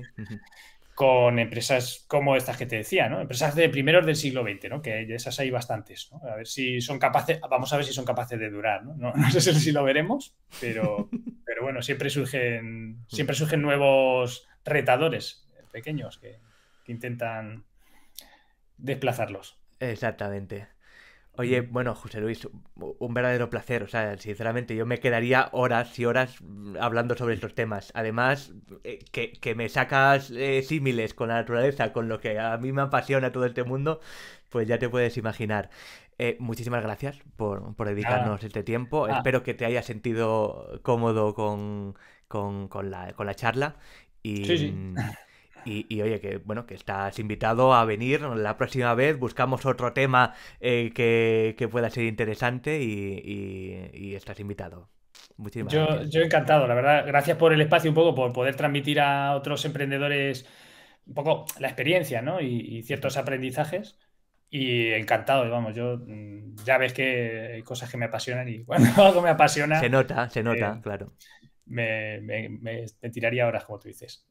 con empresas como estas que te decía, ¿no? Empresas de primeros del siglo XX, ¿no? Que esas hay bastantes, ¿no? A ver si son capaces, vamos a ver si son capaces de durar, ¿no? No, sé si lo veremos, pero, pero bueno, siempre surgen, siempre surgen nuevos retadores pequeños que intentan desplazarlos. Exactamente. Oye, bueno, José Luis, un verdadero placer. O sea, sinceramente, yo me quedaría horas y horas mm, hablando sobre estos temas. Además, eh, que, me sacas eh, símiles con la naturaleza, con lo que a mí me apasiona todo este mundo, pues ya te puedes imaginar. Eh, muchísimas gracias por, dedicarnos este tiempo. Ah. Espero que te hayas sentido cómodo con, la, charla. Y, sí, sí. Mm, y, oye, que bueno, que estás invitado a venir la próxima vez, buscamos otro tema eh, que, que, pueda ser interesante y, estás invitado. Muchísimas yo, gracias. Yo encantado, la verdad. Gracias por el espacio un poco, por poder transmitir a otros emprendedores un poco la experiencia ¿no? y, ciertos aprendizajes. Y encantado, vamos, yo mm, ya ves que hay cosas que me apasionan y cuando algo me apasiona... Se nota, se nota, eh, claro. me, me, me tiraría horas, como tú dices.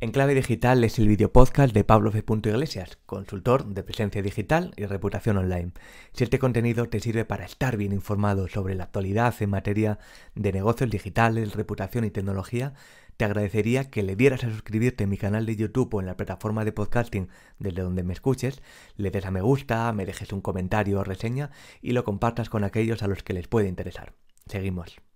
En Clave Digital es el podcast de Pablo F. Iglesias, consultor de presencia digital y reputación online. Si este contenido te sirve para estar bien informado sobre la actualidad en materia de negocios digitales, reputación y tecnología, te agradecería que le dieras a suscribirte en mi canal de YouTube o en la plataforma de podcasting desde donde me escuches, le des a me gusta, me dejes un comentario o reseña y lo compartas con aquellos a los que les puede interesar. Seguimos.